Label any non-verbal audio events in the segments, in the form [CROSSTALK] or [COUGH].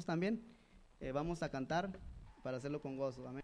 también. Eh, vamos a cantar para hacerlo con gozo. Amén.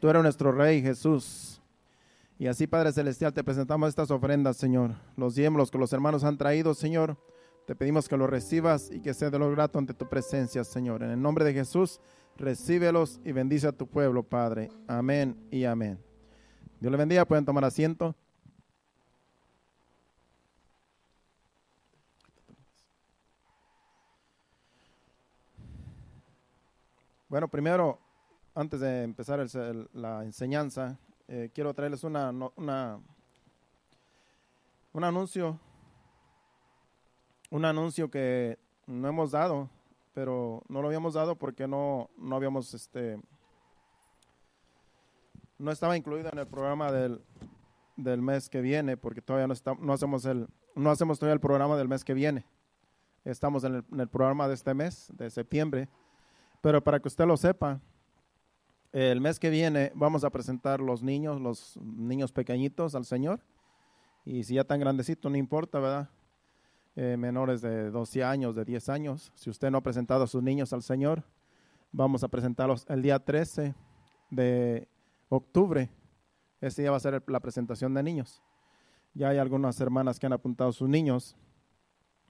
Tú eres nuestro Rey Jesús. Y así, Padre Celestial, te presentamos estas ofrendas, Señor. Los diezmos que los hermanos han traído, Señor. Te pedimos que los recibas y que sea de lo grato ante tu presencia, Señor. En el nombre de Jesús, recíbelos y bendice a tu pueblo, Padre. Amén y amén. Dios le bendiga. Pueden tomar asiento. Bueno, primero antes de empezar la enseñanza, eh, quiero traerles una, un anuncio, un anuncio que no hemos dado, pero no lo habíamos dado porque no, no habíamos, este, no estaba incluido en el programa del, del mes que viene, porque todavía no, está, no, hacemos el, no hacemos todavía el programa del mes que viene. Estamos en el programa de este mes, de septiembre, pero para que usted lo sepa, el mes que viene vamos a presentar los niños, los niños pequeñitos al Señor. Y si ya tan grandecito, no importa, ¿verdad? Eh, menores de 12 años, de 10 años. Si usted no ha presentado a sus niños al Señor, vamos a presentarlos el día 13 de octubre. Ese día va a ser la presentación de niños. Ya hay algunas hermanas que han apuntado sus niños.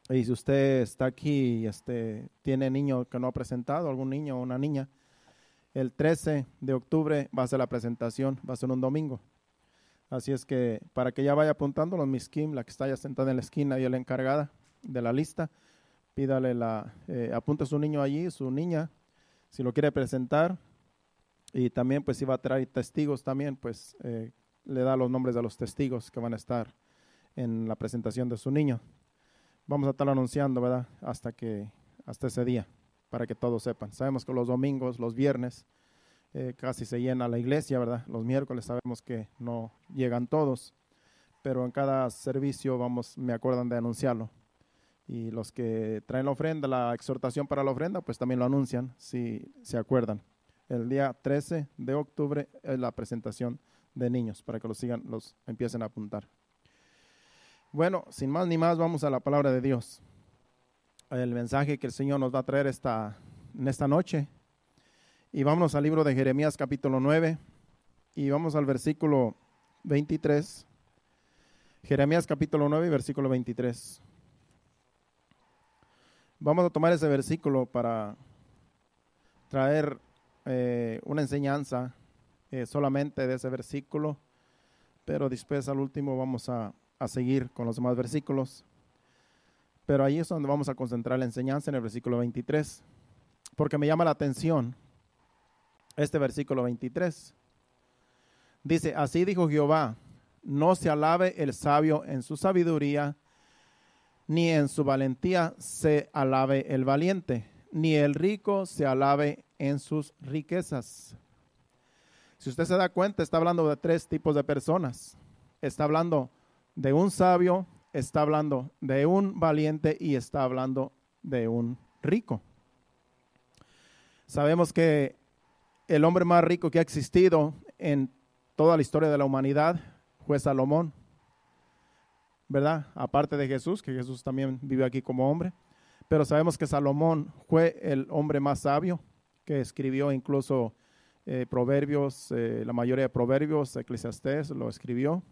Y si usted está aquí y este, tiene niño que no ha presentado, algún niño o una niña, el 13 de octubre va a ser la presentación, va a ser un domingo. Así es que para que ya vaya apuntando, Miss Kim, la que está ya sentada en la esquina y la encargada de la lista, pídale la, eh, apunte a su niño allí, su niña, si lo quiere presentar. Y también, pues si va a traer testigos también, pues eh, le da los nombres de los testigos que van a estar en la presentación de su niño. Vamos a estar anunciando, ¿verdad? Hasta que, hasta ese día para que todos sepan. Sabemos que los domingos, los viernes, eh, casi se llena la iglesia, ¿verdad? Los miércoles sabemos que no llegan todos, pero en cada servicio vamos, me acuerdan de anunciarlo. Y los que traen la ofrenda, la exhortación para la ofrenda, pues también lo anuncian, si se acuerdan. El día 13 de octubre es la presentación de niños, para que los sigan, los empiecen a apuntar. Bueno, sin más ni más, vamos a la palabra de Dios el mensaje que el Señor nos va a traer esta, en esta noche. Y vamos al libro de Jeremías capítulo 9 y vamos al versículo 23. Jeremías capítulo 9 versículo 23. Vamos a tomar ese versículo para traer eh, una enseñanza eh, solamente de ese versículo, pero después al último vamos a, a seguir con los demás versículos. Pero ahí es donde vamos a concentrar la enseñanza en el versículo 23, porque me llama la atención este versículo 23. Dice, así dijo Jehová, no se alabe el sabio en su sabiduría, ni en su valentía se alabe el valiente, ni el rico se alabe en sus riquezas. Si usted se da cuenta, está hablando de tres tipos de personas. Está hablando de un sabio, está hablando de un valiente y está hablando de un rico. Sabemos que el hombre más rico que ha existido en toda la historia de la humanidad fue Salomón, ¿verdad? Aparte de Jesús, que Jesús también vivió aquí como hombre, pero sabemos que Salomón fue el hombre más sabio que escribió incluso eh, proverbios, eh, la mayoría de proverbios, Eclesiastés lo escribió.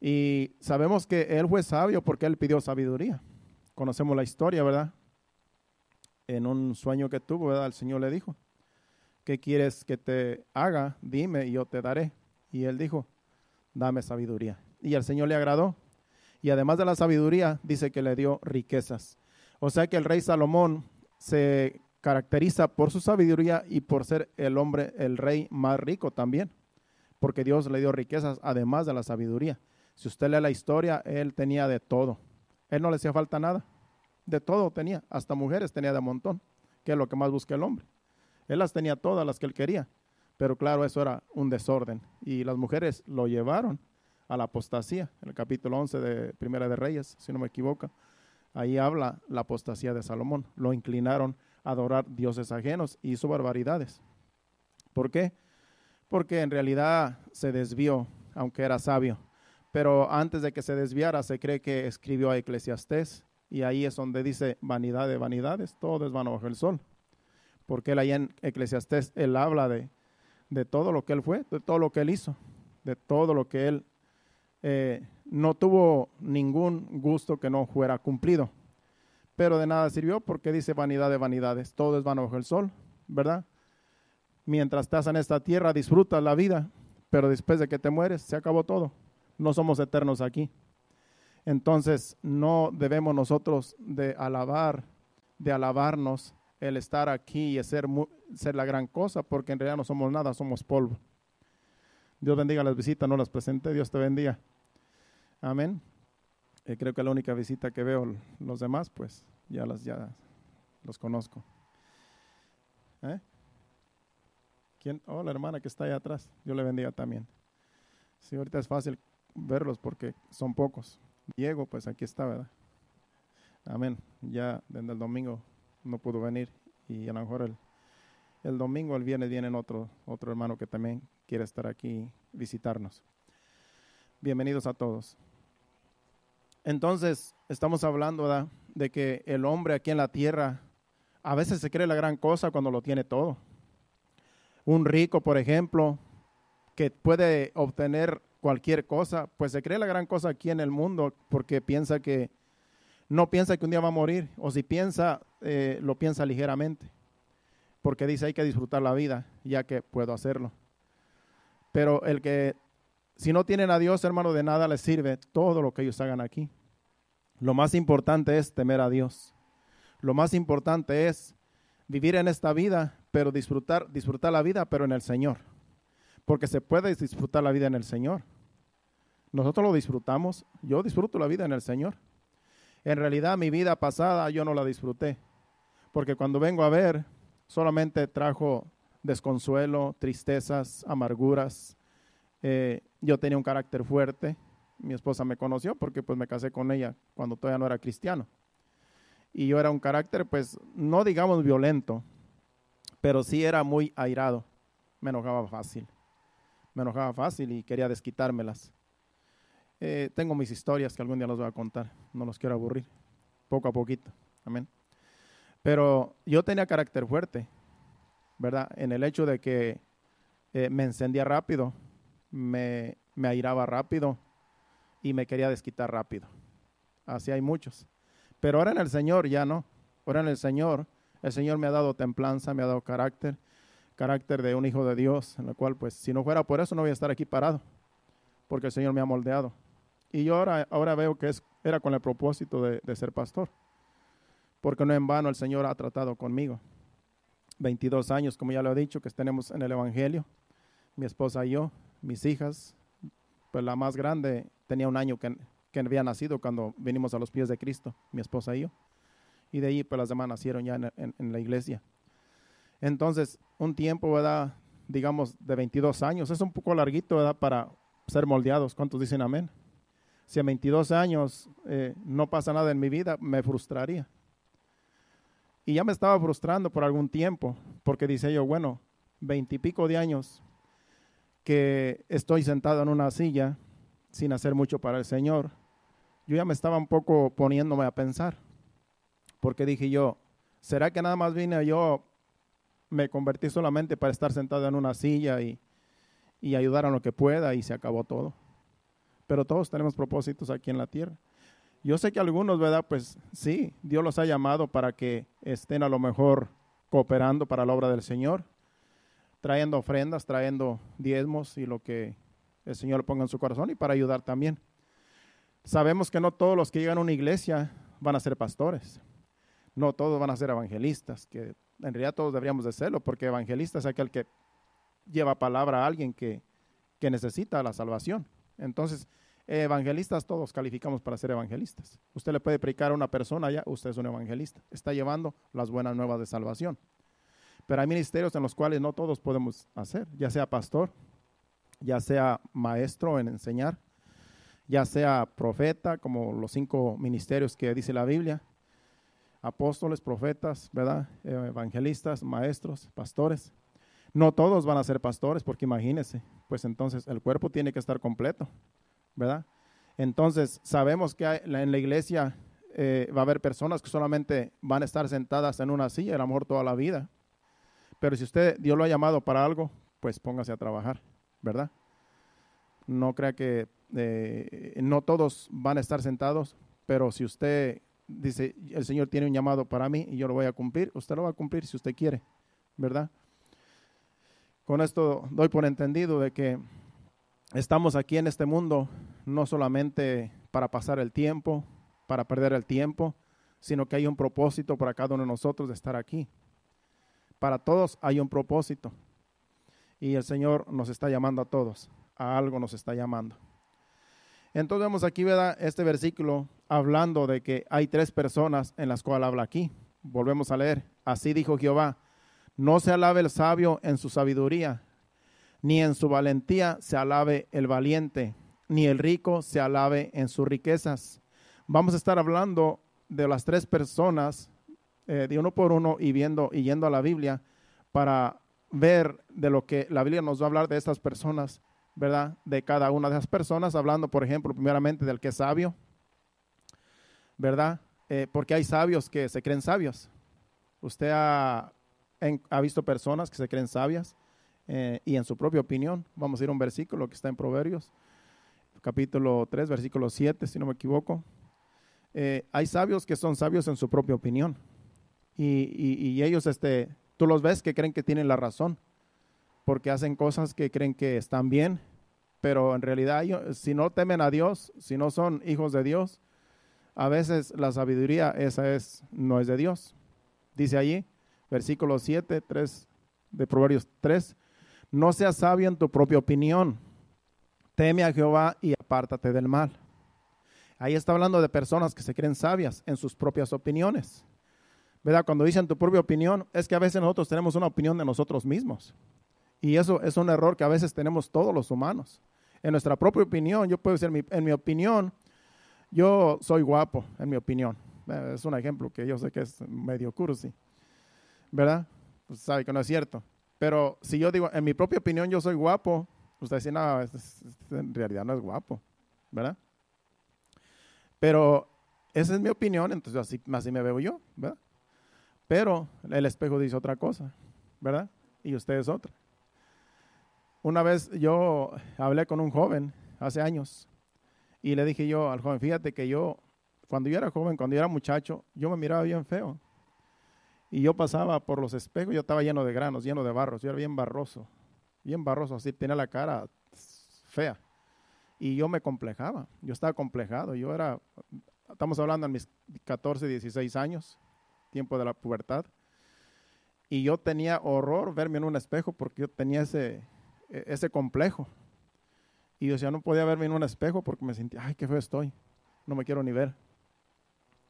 Y sabemos que él fue sabio porque él pidió sabiduría. Conocemos la historia, ¿verdad? En un sueño que tuvo, El Señor le dijo, ¿qué quieres que te haga? Dime y yo te daré. Y él dijo, dame sabiduría. Y al Señor le agradó. Y además de la sabiduría, dice que le dio riquezas. O sea que el rey Salomón se caracteriza por su sabiduría y por ser el hombre, el rey más rico también, porque Dios le dio riquezas además de la sabiduría. Si usted lee la historia, él tenía de todo. Él no le hacía falta nada. De todo tenía. Hasta mujeres tenía de montón, que es lo que más busca el hombre. Él las tenía todas las que él quería. Pero claro, eso era un desorden. Y las mujeres lo llevaron a la apostasía. En el capítulo 11 de Primera de Reyes, si no me equivoco, ahí habla la apostasía de Salomón. Lo inclinaron a adorar dioses ajenos y hizo barbaridades. ¿Por qué? Porque en realidad se desvió, aunque era sabio pero antes de que se desviara se cree que escribió a Eclesiastés y ahí es donde dice vanidad de vanidades, todo es vano bajo el sol. Porque él allá en Eclesiastés, él habla de, todo lo que él fue, de todo lo que él hizo, de todo lo que él eh, no tuvo ningún gusto que no fuera cumplido. Pero de nada sirvió porque dice vanidad de vanidades, todo es vano bajo el sol, ¿verdad? Mientras estás en esta tierra disfrutas la vida, pero después de que te mueres se acabó todo no somos eternos aquí. Entonces no debemos nosotros de alabar, de alabarnos el estar aquí y ser, la gran cosa, porque en realidad no somos nada, somos polvo. Dios bendiga las visitas, no las presente, Dios te bendiga. Amén. Eh, creo que la única visita que veo, los demás, pues ya, los conozco. ¿Eh? ¿Quién? Oh, la hermana que está allá atrás, Dios le bendiga también. Sí, ahorita es fácil verlos porque son pocos. Diego, pues aquí está, ¿verdad? Amén. Ya desde el domingo no pudo venir y a lo mejor el, domingo, el viernes, vienen otro, otro hermano que también quiere estar aquí visitarnos. Bienvenidos a todos. Entonces, estamos hablando ¿verdad? de que el hombre aquí en la tierra a veces se cree la gran cosa cuando lo tiene todo. Un rico, por ejemplo, que puede obtener cualquier cosa, pues se cree la gran cosa aquí en el mundo porque piensa que no piensa que un día va a morir o si piensa, eh, lo piensa ligeramente porque dice hay que disfrutar la vida ya que puedo hacerlo. Pero el que, si no tienen a Dios, hermano, de nada les sirve todo lo que ellos hagan aquí. Lo más importante es temer a Dios. Lo más importante es vivir en esta vida, pero disfrutar, disfrutar la vida, pero en el Señor porque se puede disfrutar la vida en el Señor. Nosotros lo disfrutamos, yo disfruto la vida en el Señor. En realidad mi vida pasada yo no la disfruté, porque cuando vengo a ver, solamente trajo desconsuelo, tristezas, amarguras. Eh, yo tenía un carácter fuerte, mi esposa me conoció porque pues me casé con ella cuando todavía no era cristiano. Y yo era un carácter pues no digamos violento, pero sí era muy airado, me enojaba fácil me enojaba fácil y quería desquitármelas. Eh, tengo mis historias que algún día las voy a contar, no los quiero aburrir, poco a poquito, amén. Pero yo tenía carácter fuerte, ¿verdad? En el hecho de que eh, me encendía rápido, me, me airaba rápido y me quería desquitar rápido. Así hay muchos. Pero ahora en el Señor ya no, ahora en el Señor, el Señor me ha dado templanza, me ha dado carácter carácter de un hijo de Dios, en el cual pues si no fuera por eso no voy a estar aquí parado, porque el Señor me ha moldeado. Y yo ahora, ahora veo que es, era con el propósito de, ser pastor, porque no en vano el Señor ha tratado conmigo. 22 años, como ya lo he dicho, que tenemos en el Evangelio, mi esposa y yo, mis hijas, pues la más grande tenía un año que, que había nacido cuando vinimos a los pies de Cristo, mi esposa y yo. Y de ahí, pues las demás nacieron ya en la iglesia. Entonces, un tiempo, ¿verdad? Digamos, de 22 años. Es un poco larguito, ¿verdad? Para ser moldeados. ¿Cuántos dicen amén? Si a 22 años eh, no pasa nada en mi vida, me frustraría. Y ya me estaba frustrando por algún tiempo, porque dice yo, bueno, veintipico de años que estoy sentado en una silla sin hacer mucho para el Señor, yo ya me estaba un poco poniéndome a pensar, porque dije yo, ¿será que nada más vine yo me convertí solamente para estar sentado en una silla y, ayudar a lo que pueda y se acabó todo. Pero todos tenemos propósitos aquí en la tierra. Yo sé que algunos, ¿verdad? Pues sí, Dios los ha llamado para que estén a lo mejor cooperando para la obra del Señor, trayendo ofrendas, trayendo diezmos y lo que el Señor ponga en su corazón y para ayudar también. Sabemos que no todos los que llegan a una iglesia van a ser pastores, no todos van a ser evangelistas, que en realidad todos deberíamos de serlo, porque evangelista es aquel que lleva palabra a alguien que, que necesita la salvación. Entonces, evangelistas todos calificamos para ser evangelistas. Usted le puede predicar a una persona, ya usted es un evangelista. Está llevando las buenas nuevas de salvación. Pero hay ministerios en los cuales no todos podemos hacer, ya sea pastor, ya sea maestro en enseñar, ya sea profeta, como los cinco ministerios que dice la Biblia, apóstoles, profetas, ¿verdad? Eh, evangelistas, maestros, pastores. No todos van a ser pastores, porque imagínense, pues entonces el cuerpo tiene que estar completo, ¿verdad? Entonces sabemos que en la iglesia eh, va a haber personas que solamente van a estar sentadas en una silla, a lo mejor toda la vida. Pero si usted, Dios lo ha llamado para algo, pues póngase a trabajar, ¿verdad? No crea que eh, no todos van a estar sentados, pero si usted dice, el Señor tiene un llamado para mí y yo lo voy a cumplir. Usted lo va a cumplir si usted quiere, ¿verdad? Con esto doy por entendido de que estamos aquí en este mundo no solamente para pasar el tiempo, para perder el tiempo, sino que hay un propósito para cada uno de nosotros de estar aquí. Para todos hay un propósito. Y el Señor nos está llamando a todos. A algo nos está llamando. Entonces vemos aquí, ¿verdad? Este versículo hablando de que hay tres personas en las cuales habla aquí. Volvemos a leer. Así dijo Jehová, no se alabe el sabio en su sabiduría, ni en su valentía se alabe el valiente, ni el rico se alabe en sus riquezas. Vamos a estar hablando de las tres personas, eh, de uno por uno, y viendo y yendo a la Biblia para ver de lo que la Biblia nos va a hablar de estas personas ¿verdad? De cada una de esas personas, hablando, por ejemplo, primeramente del que es sabio, ¿verdad? Eh, porque hay sabios que se creen sabios. Usted ha, visto personas que se creen sabias eh, y en su propia opinión, vamos a ir a un versículo que está en Proverbios, capítulo 3, versículo 7, si no me equivoco. Eh, hay sabios que son sabios en su propia opinión y, y ellos, este, tú los ves que creen que tienen la razón porque hacen cosas que creen que están bien, pero en realidad si no temen a Dios, si no son hijos de Dios, a veces la sabiduría esa es no es de Dios. Dice allí, versículo 7, 3 de Proverbios 3, no seas sabio en tu propia opinión. Teme a Jehová y apártate del mal. Ahí está hablando de personas que se creen sabias en sus propias opiniones. ¿Verdad? Cuando dicen tu propia opinión, es que a veces nosotros tenemos una opinión de nosotros mismos. Y eso es un error que a veces tenemos todos los humanos. En nuestra propia opinión, yo puedo decir, en mi opinión, yo soy guapo, en mi opinión. Eh, es un ejemplo que yo sé que es medio cursi, ¿verdad? Usted pues sabe que no es cierto. Pero si yo digo, en mi propia opinión, yo soy guapo, usted dice, no, en realidad no es guapo, ¿verdad? Pero esa es mi opinión, entonces así, así me veo yo, ¿verdad? Pero el espejo dice otra cosa, ¿verdad? Y usted es otra. Una vez yo hablé con un joven hace años y le dije yo al joven, fíjate que yo, cuando yo era joven, cuando yo era muchacho, yo me miraba bien feo. Y yo pasaba por los espejos, yo estaba lleno de granos, lleno de barros, yo era bien barroso, bien barroso, así tenía la cara fea. Y yo me complejaba, yo estaba complejado, yo era, estamos hablando en mis 14, 16 años, tiempo de la pubertad. Y yo tenía horror verme en un espejo porque yo tenía ese, e-, ese complejo. Y yo decía no podía verme en un espejo porque me sentía, ay, qué feo estoy, no me quiero ni ver.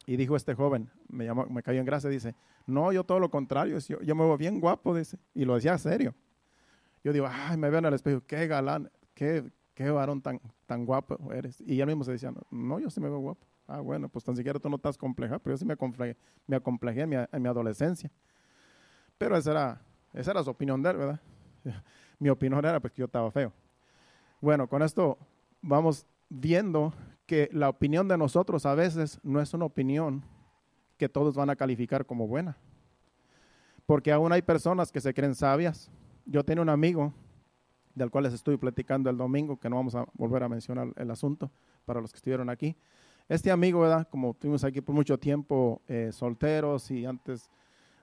Y dijo este joven, me, llamó, me cayó en gracia, dice, no, yo todo lo contrario, yo, me veo bien guapo, dice, y lo decía serio. Yo digo, ay, me veo en el espejo, qué galán, qué, qué varón tan, tan guapo eres. Y él mismo se decía, no, yo sí me veo guapo. Ah, bueno, pues tan siquiera tú no estás compleja pero yo sí me acomplejé, me acomplejé en, mi, adolescencia. Pero esa era, esa era su opinión de él, ¿verdad? mi opinión era pues que yo estaba feo. Bueno, con esto vamos viendo que la opinión de nosotros a veces no es una opinión que todos van a calificar como buena. Porque aún hay personas que se creen sabias. Yo tengo un amigo del cual les estuve platicando el domingo, que no vamos a volver a mencionar el asunto para los que estuvieron aquí. Este amigo, ¿verdad? Como estuvimos aquí por mucho tiempo eh, solteros y antes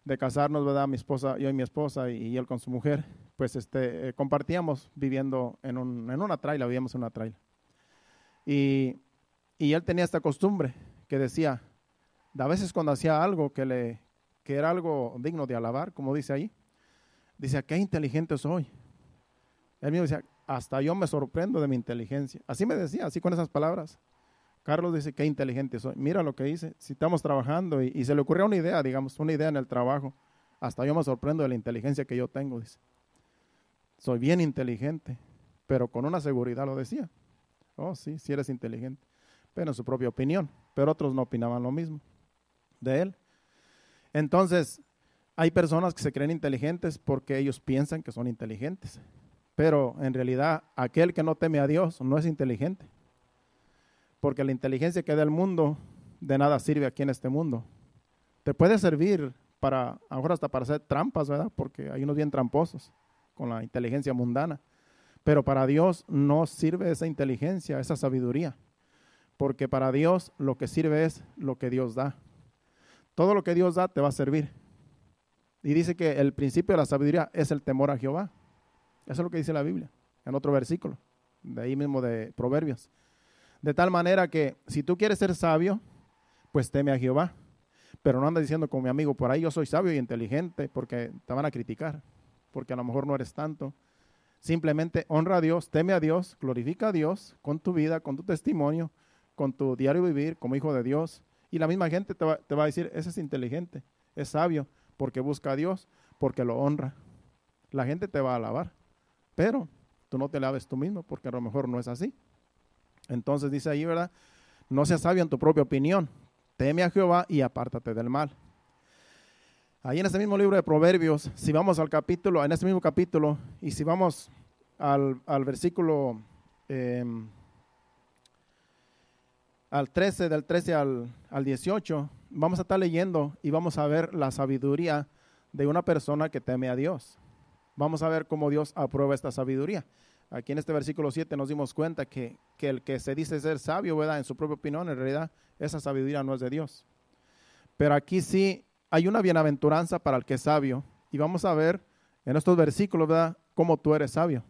de casarnos, ¿verdad? Mi esposa, yo y mi esposa y, él con su mujer, pues este, eh, compartíamos viviendo en, una traila, vivíamos en una traila. Y, él tenía esta costumbre que decía, a veces cuando hacía algo que, le, que era algo digno de alabar, como dice ahí, dice, qué inteligente soy. Él mismo decía, hasta yo me sorprendo de mi inteligencia. Así me decía, así con esas palabras. Carlos dice, qué inteligente soy. Mira lo que dice. Si estamos trabajando y, se le ocurrió una idea, digamos, una idea en el trabajo. Hasta yo me sorprendo de la inteligencia que yo tengo, dice. Soy bien inteligente, pero con una seguridad lo decía. Oh, sí, si eres inteligente. Pero en su propia opinión. Pero otros no opinaban lo mismo de él. Entonces, hay personas que se creen inteligentes porque ellos piensan que son inteligentes. Pero en realidad, aquel que no teme a Dios no es inteligente porque la inteligencia que da el mundo de nada sirve aquí en este mundo. Te puede servir para, a hasta para hacer trampas, ¿verdad? Porque hay unos bien tramposos con la inteligencia mundana. Pero para Dios no sirve esa inteligencia, esa sabiduría. Porque para Dios lo que sirve es lo que Dios da. Todo lo que Dios da te va a servir. Y dice que el principio de la sabiduría es el temor a Jehová. Eso es lo que dice la Biblia, en otro versículo, de ahí mismo de Proverbios. De tal manera que si tú quieres ser sabio, pues teme a Jehová. Pero no andes diciendo con mi amigo, por ahí yo soy sabio y inteligente, porque te van a criticar, porque a lo mejor no eres tanto. Simplemente honra a Dios, teme a Dios, glorifica a Dios con tu vida, con tu testimonio, con tu diario vivir como hijo de Dios. Y la misma gente te va, te va a decir, ese es inteligente, es sabio, porque busca a Dios, porque lo honra. La gente te va a alabar, pero tú no te laves tú mismo, porque a lo mejor no es así. Entonces dice ahí, ¿verdad? No seas sabio en tu propia opinión. Teme a Jehová y apártate del mal. Ahí en ese mismo libro de Proverbios, si vamos al capítulo, en ese mismo capítulo, y si vamos al, versículo em, al 13, del 13 al, al 18, vamos a estar leyendo y vamos a ver la sabiduría de una persona que teme a Dios. Vamos a ver cómo Dios aprueba esta sabiduría. Aquí en este versículo 7 nos dimos cuenta que, que el que se dice ser sabio, ¿verdad? En su propia opinión, en realidad, esa sabiduría no es de Dios. Pero aquí sí hay una bienaventuranza para el que es sabio. Y vamos a ver en estos versículos, ¿verdad? Cómo tú eres sabio.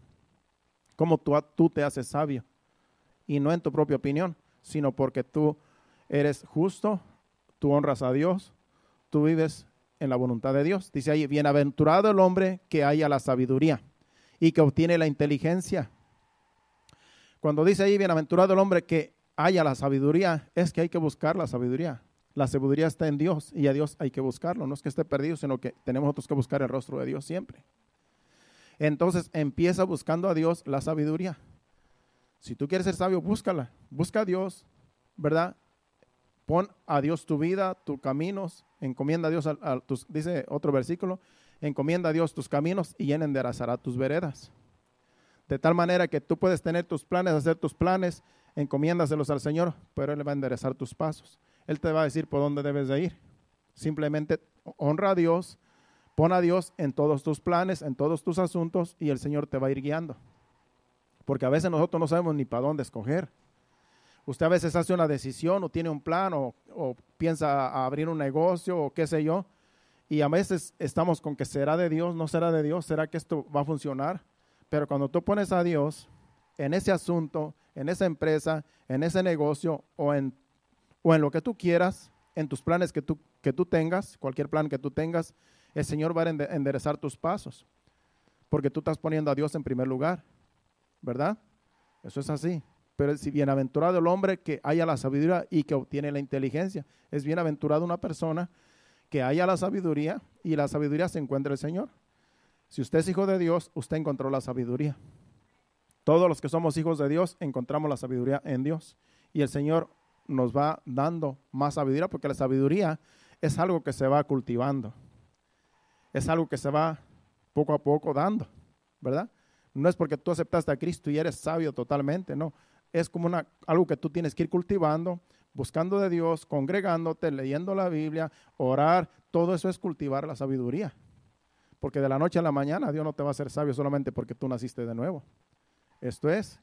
Cómo tú, tú te haces sabio. Y no en tu propia opinión, sino porque tú eres justo, tú honras a Dios, tú vives en la voluntad de Dios. Dice ahí, bienaventurado el hombre que haya la sabiduría y que obtiene la inteligencia. Cuando dice ahí, bienaventurado el hombre que haya la sabiduría, es que hay que buscar la sabiduría. La sabiduría está en Dios y a Dios hay que buscarlo. No es que esté perdido, sino que tenemos nosotros que buscar el rostro de Dios siempre. Entonces empieza buscando a Dios la sabiduría. Si tú quieres ser sabio, búscala. Busca a Dios, ¿verdad? Pon a Dios tu vida, tus caminos, encomienda a Dios, dice otro versículo, Encomienda a Dios tus caminos y Él enderezará tus veredas. De tal manera que tú puedes tener tus planes, hacer tus planes, encomiéndaselos al Señor, pero Él va a enderezar tus pasos. Él te va a decir por dónde debes de ir. Simplemente honra a Dios, pon a Dios en todos tus planes, en todos tus asuntos y el Señor te va a ir guiando. Porque a veces nosotros no sabemos ni para dónde escoger. Usted a veces hace una decisión o tiene un plan o piensa abrir un negocio o qué sé yo, y a veces estamos con que será de Dios, no será de Dios, será que esto va a funcionar. Pero cuando tú pones a Dios en ese asunto, en esa empresa, en ese negocio o en, o en lo que tú quieras, en tus planes que tú, que tú tengas, cualquier plan que tú tengas, el Señor va a enderezar tus pasos. Porque tú estás poniendo a Dios en primer lugar, ¿verdad? Eso es así. Pero es bienaventurado el hombre que haya la sabiduría y que obtiene la inteligencia, es bienaventurado una persona que haya la sabiduría y la sabiduría se encuentra el Señor. Si usted es hijo de Dios, usted encontró la sabiduría. Todos los que somos hijos de Dios encontramos la sabiduría en Dios. Y el Señor nos va dando más sabiduría porque la sabiduría es algo que se va cultivando. Es algo que se va poco a poco dando, ¿verdad? No es porque tú aceptaste a Cristo y eres sabio totalmente, no. Es como una, algo que tú tienes que ir cultivando buscando de Dios, congregándote, leyendo la Biblia, orar, todo eso es cultivar la sabiduría. Porque de la noche a la mañana Dios no te va a hacer sabio solamente porque tú naciste de nuevo. Esto es,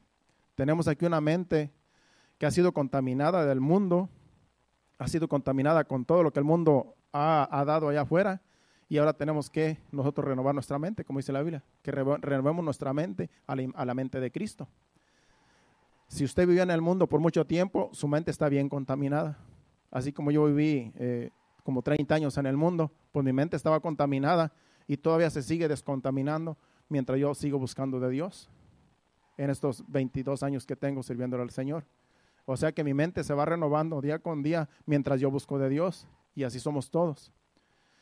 tenemos aquí una mente que ha sido contaminada del mundo, ha sido contaminada con todo lo que el mundo ha, dado allá afuera, y ahora tenemos que nosotros renovar nuestra mente, como dice la Biblia, que renovemos nuestra mente a la mente de Cristo si usted vivió en el mundo por mucho tiempo, su mente está bien contaminada. Así como yo viví eh, como 30 años en el mundo, pues mi mente estaba contaminada y todavía se sigue descontaminando mientras yo sigo buscando de Dios en estos 22 años que tengo sirviéndole al Señor. O sea que mi mente se va renovando día con día mientras yo busco de Dios y así somos todos.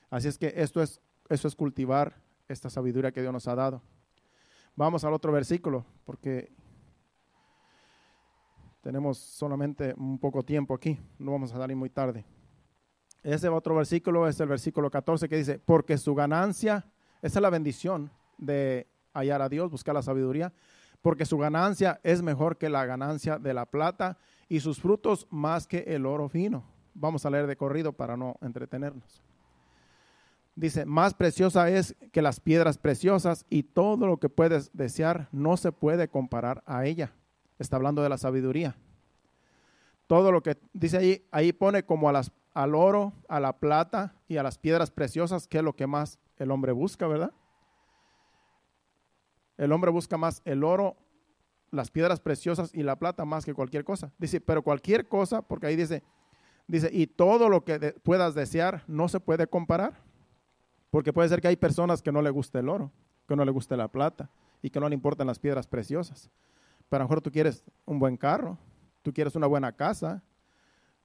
Así es que esto es, esto es cultivar esta sabiduría que Dios nos ha dado. Vamos al otro versículo, porque tenemos solamente un poco tiempo aquí, no vamos a salir muy tarde. Ese otro versículo es el versículo 14 que dice, porque su ganancia, esa es la bendición de hallar a Dios, buscar la sabiduría, porque su ganancia es mejor que la ganancia de la plata y sus frutos más que el oro fino. Vamos a leer de corrido para no entretenernos. Dice, más preciosa es que las piedras preciosas y todo lo que puedes desear no se puede comparar a ella está hablando de la sabiduría. Todo lo que dice ahí, ahí pone como a las, al oro, a la plata y a las piedras preciosas, que es lo que más el hombre busca, ¿verdad? El hombre busca más el oro, las piedras preciosas y la plata más que cualquier cosa. Dice, pero cualquier cosa, porque ahí dice, dice, y todo lo que puedas desear no se puede comparar, porque puede ser que hay personas que no le guste el oro, que no le guste la plata y que no le importan las piedras preciosas. Pero a lo mejor tú quieres un buen carro, tú quieres una buena casa,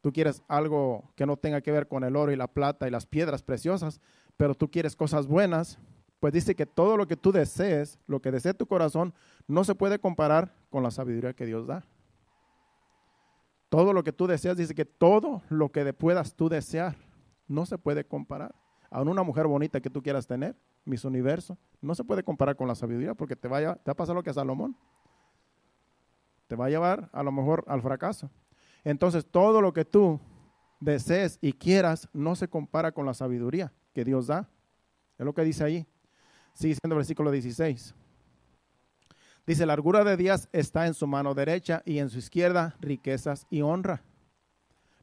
tú quieres algo que no tenga que ver con el oro y la plata y las piedras preciosas, pero tú quieres cosas buenas, pues dice que todo lo que tú desees, lo que desee tu corazón, no se puede comparar con la sabiduría que Dios da. Todo lo que tú deseas, dice que todo lo que puedas tú desear, no se puede comparar. A una mujer bonita que tú quieras tener, mis universo, no se puede comparar con la sabiduría porque te, vaya, te va a lo que a Salomón te va a llevar a lo mejor al fracaso. Entonces, todo lo que tú desees y quieras no se compara con la sabiduría que Dios da. Es lo que dice ahí. Sigue siendo versículo 16. Dice, la largura de días está en su mano derecha y en su izquierda riquezas y honra.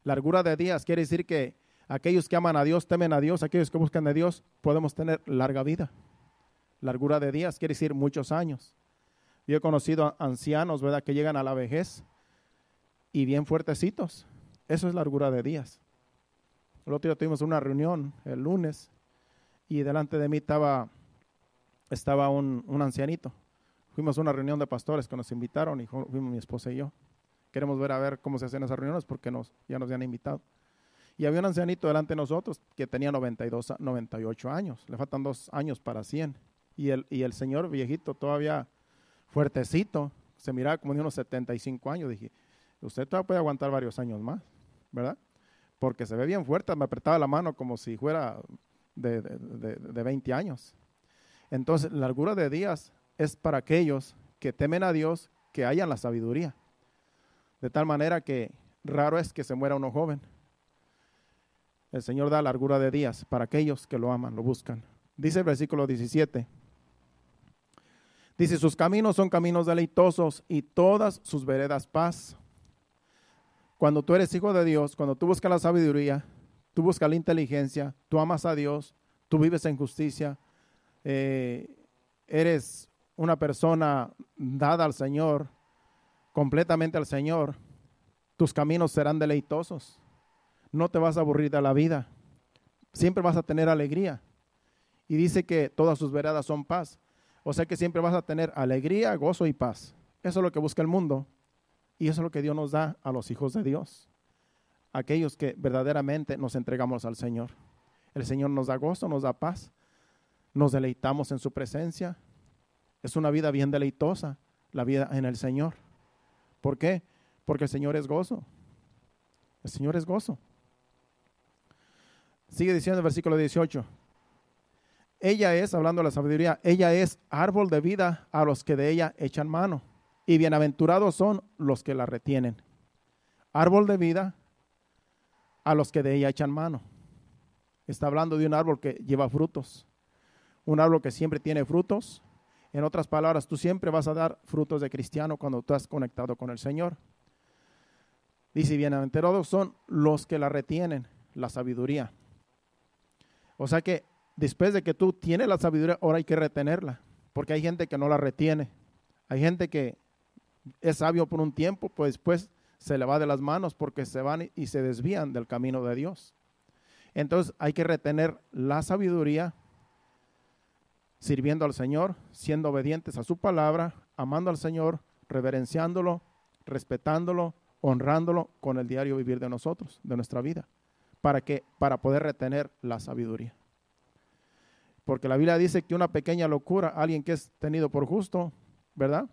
Largura de días quiere decir que aquellos que aman a Dios, temen a Dios, aquellos que buscan a Dios, podemos tener larga vida. Largura de días quiere decir muchos años. Yo he conocido ancianos, ¿verdad?, que llegan a la vejez y bien fuertecitos. Eso es largura de días. El otro día tuvimos una reunión el lunes y delante de mí estaba, estaba un, un ancianito. Fuimos a una reunión de pastores que nos invitaron y fuimos mi esposa y yo. Queremos ver a ver cómo se hacen esas reuniones porque nos, ya nos habían invitado. Y había un ancianito delante de nosotros que tenía 92, 98 años. Le faltan dos años para 100. Y el, y el señor viejito todavía fuertecito, se miraba como de unos 75 años. Dije, usted todavía puede aguantar varios años más, ¿verdad? Porque se ve bien fuerte, me apretaba la mano como si fuera de, de 20 años. Entonces, la largura de días es para aquellos que temen a Dios, que hayan la sabiduría. De tal manera que raro es que se muera uno joven. El Señor da largura de días para aquellos que lo aman, lo buscan. Dice el versículo 17. Dice, sus caminos son caminos deleitosos y todas sus veredas paz. Cuando tú eres hijo de Dios, cuando tú buscas la sabiduría, tú buscas la inteligencia, tú amas a Dios, tú vives en justicia, eh, eres una persona dada al Señor, completamente al Señor, tus caminos serán deleitosos. No te vas a aburrir de la vida. Siempre vas a tener alegría. Y dice que todas sus veredas son paz. O sea que siempre vas a tener alegría, gozo y paz. Eso es lo que busca el mundo. Y eso es lo que Dios nos da a los hijos de Dios. Aquellos que verdaderamente nos entregamos al Señor. El Señor nos da gozo, nos da paz. Nos deleitamos en su presencia. Es una vida bien deleitosa, la vida en el Señor. ¿Por qué? Porque el Señor es gozo. El Señor es gozo. Sigue diciendo el versículo 18. Ella es, hablando de la sabiduría, ella es árbol de vida a los que de ella echan mano. Y bienaventurados son los que la retienen. Árbol de vida a los que de ella echan mano. Está hablando de un árbol que lleva frutos. Un árbol que siempre tiene frutos. En otras palabras, tú siempre vas a dar frutos de cristiano cuando tú has conectado con el Señor. Dice, bienaventurados son los que la retienen, la sabiduría. O sea que después de que tú tienes la sabiduría, ahora hay que retenerla, porque hay gente que no la retiene. Hay gente que es sabio por un tiempo, pues después se le va de las manos porque se van y se desvían del camino de Dios. Entonces hay que retener la sabiduría sirviendo al Señor, siendo obedientes a su palabra, amando al Señor, reverenciándolo, respetándolo, honrándolo con el diario vivir de nosotros, de nuestra vida, para que para poder retener la sabiduría. Porque la Biblia dice que una pequeña locura, alguien que es tenido por justo, ¿verdad?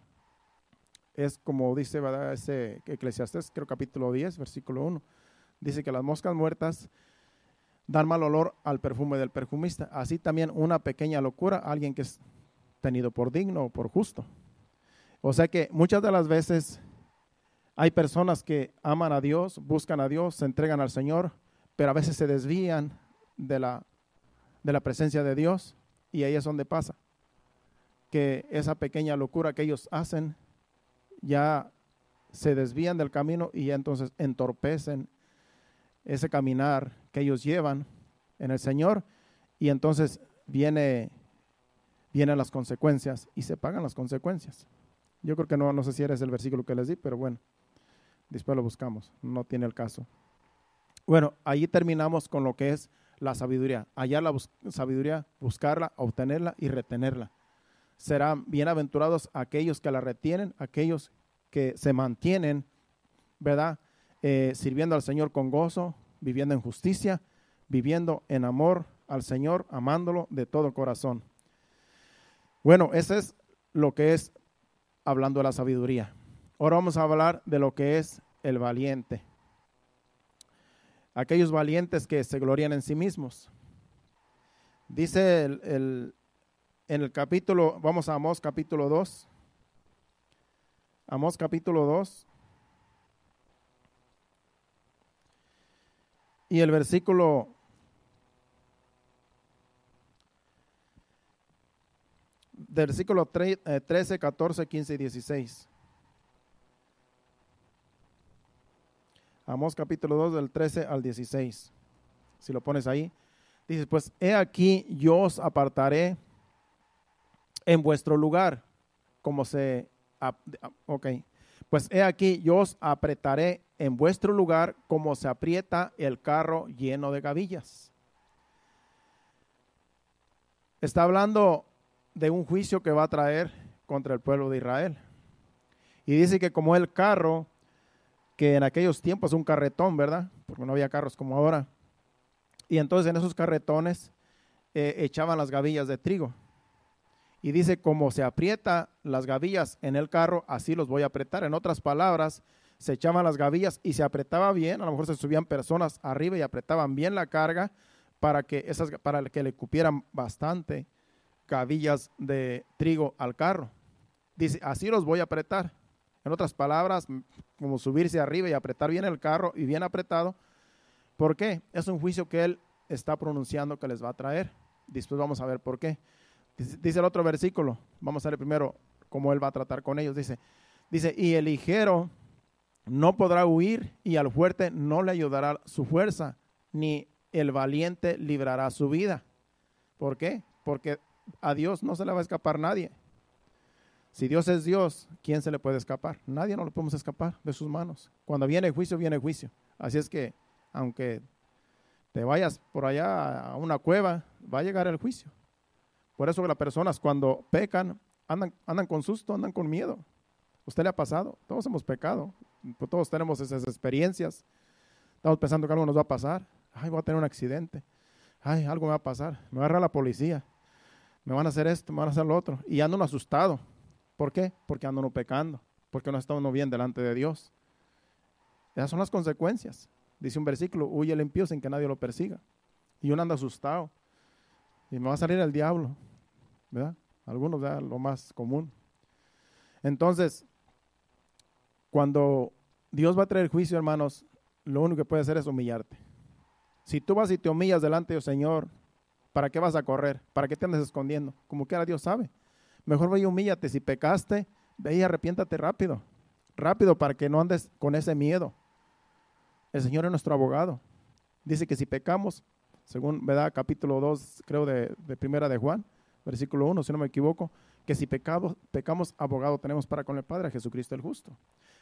Es como dice, ¿verdad? Ese Eclesiastés, creo capítulo 10, versículo 1. Dice que las moscas muertas dan mal olor al perfume del perfumista. Así también una pequeña locura, alguien que es tenido por digno o por justo. O sea que muchas de las veces hay personas que aman a Dios, buscan a Dios, se entregan al Señor, pero a veces se desvían de la de la presencia de Dios y ahí es donde pasa. Que esa pequeña locura que ellos hacen ya se desvían del camino y entonces entorpecen ese caminar que ellos llevan en el Señor y entonces viene vienen las consecuencias y se pagan las consecuencias. Yo creo que no, no sé si eres el versículo que les di, pero bueno, después lo buscamos, no tiene el caso. Bueno, ahí terminamos con lo que es la sabiduría, hallar la sabiduría, buscarla, obtenerla y retenerla. Serán bienaventurados aquellos que la retienen, aquellos que se mantienen, ¿verdad? Eh, sirviendo al Señor con gozo, viviendo en justicia, viviendo en amor al Señor, amándolo de todo corazón. Bueno, ese es lo que es hablando de la sabiduría. Ahora vamos a hablar de lo que es el valiente aquellos valientes que se glorían en sí mismos. Dice en el capítulo, vamos a Amós capítulo 2. Amós capítulo 2. Y el versículo del versículo 13, 14, 15 y 16. Amós capítulo 2 del 13 al 16. Si lo pones ahí, Dice, pues he aquí yo os apartaré en vuestro lugar, como se... Ok, pues he aquí yo os apretaré en vuestro lugar como se aprieta el carro lleno de gavillas. Está hablando de un juicio que va a traer contra el pueblo de Israel. Y dice que como el carro que en aquellos tiempos un carretón, ¿verdad? Porque no había carros como ahora. Y entonces en esos carretones eh, echaban las gavillas de trigo. Y dice, como se aprieta las gavillas en el carro, así los voy a apretar. En otras palabras, se echaban las gavillas y se apretaba bien. A lo mejor se subían personas arriba y apretaban bien la carga para que, esas, para que le cupieran bastante gavillas de trigo al carro. Dice, así los voy a apretar. En otras palabras, como subirse arriba y apretar bien el carro y bien apretado. ¿Por qué? Es un juicio que Él está pronunciando que les va a traer. Después vamos a ver por qué. Dice el otro versículo, vamos a ver primero cómo Él va a tratar con ellos. Dice, dice, y el ligero no podrá huir y al fuerte no le ayudará su fuerza, ni el valiente librará su vida. ¿Por qué? Porque a Dios no se le va a escapar nadie. Si Dios es Dios, ¿quién se le puede escapar? Nadie no lo podemos escapar de sus manos. Cuando viene el juicio, viene el juicio. Así es que, aunque te vayas por allá a una cueva, va a llegar el juicio. Por eso las personas cuando pecan, andan, andan con susto, andan con miedo. ¿Usted le ha pasado? Todos hemos pecado. Todos tenemos esas experiencias. Estamos pensando que algo nos va a pasar. Ay, voy a tener un accidente. Ay, algo me va a pasar. Me va a agarrar la policía. Me van a hacer esto, me van a hacer lo otro. Y ando asustado. ¿Por qué? Porque andan pecando, porque no estamos bien delante de Dios. Esas son las consecuencias. Dice un versículo, huye el impío sin que nadie lo persiga. Y uno anda asustado. Y me va a salir el diablo. ¿Verdad? Algunos, ¿verdad? Lo más común. Entonces, cuando Dios va a traer juicio, hermanos, lo único que puede hacer es humillarte. Si tú vas y te humillas delante del Señor, ¿para qué vas a correr? ¿Para qué te andas escondiendo? Como que ahora Dios sabe. Mejor ve y humíllate. Si pecaste, ve y arrepiéntate rápido. Rápido para que no andes con ese miedo. El Señor es nuestro abogado. Dice que si pecamos, según ¿verdad? capítulo 2, creo de, primera de Juan, versículo 1, si no me equivoco, que si pecamos, abogado tenemos para con el Padre, Jesucristo el justo.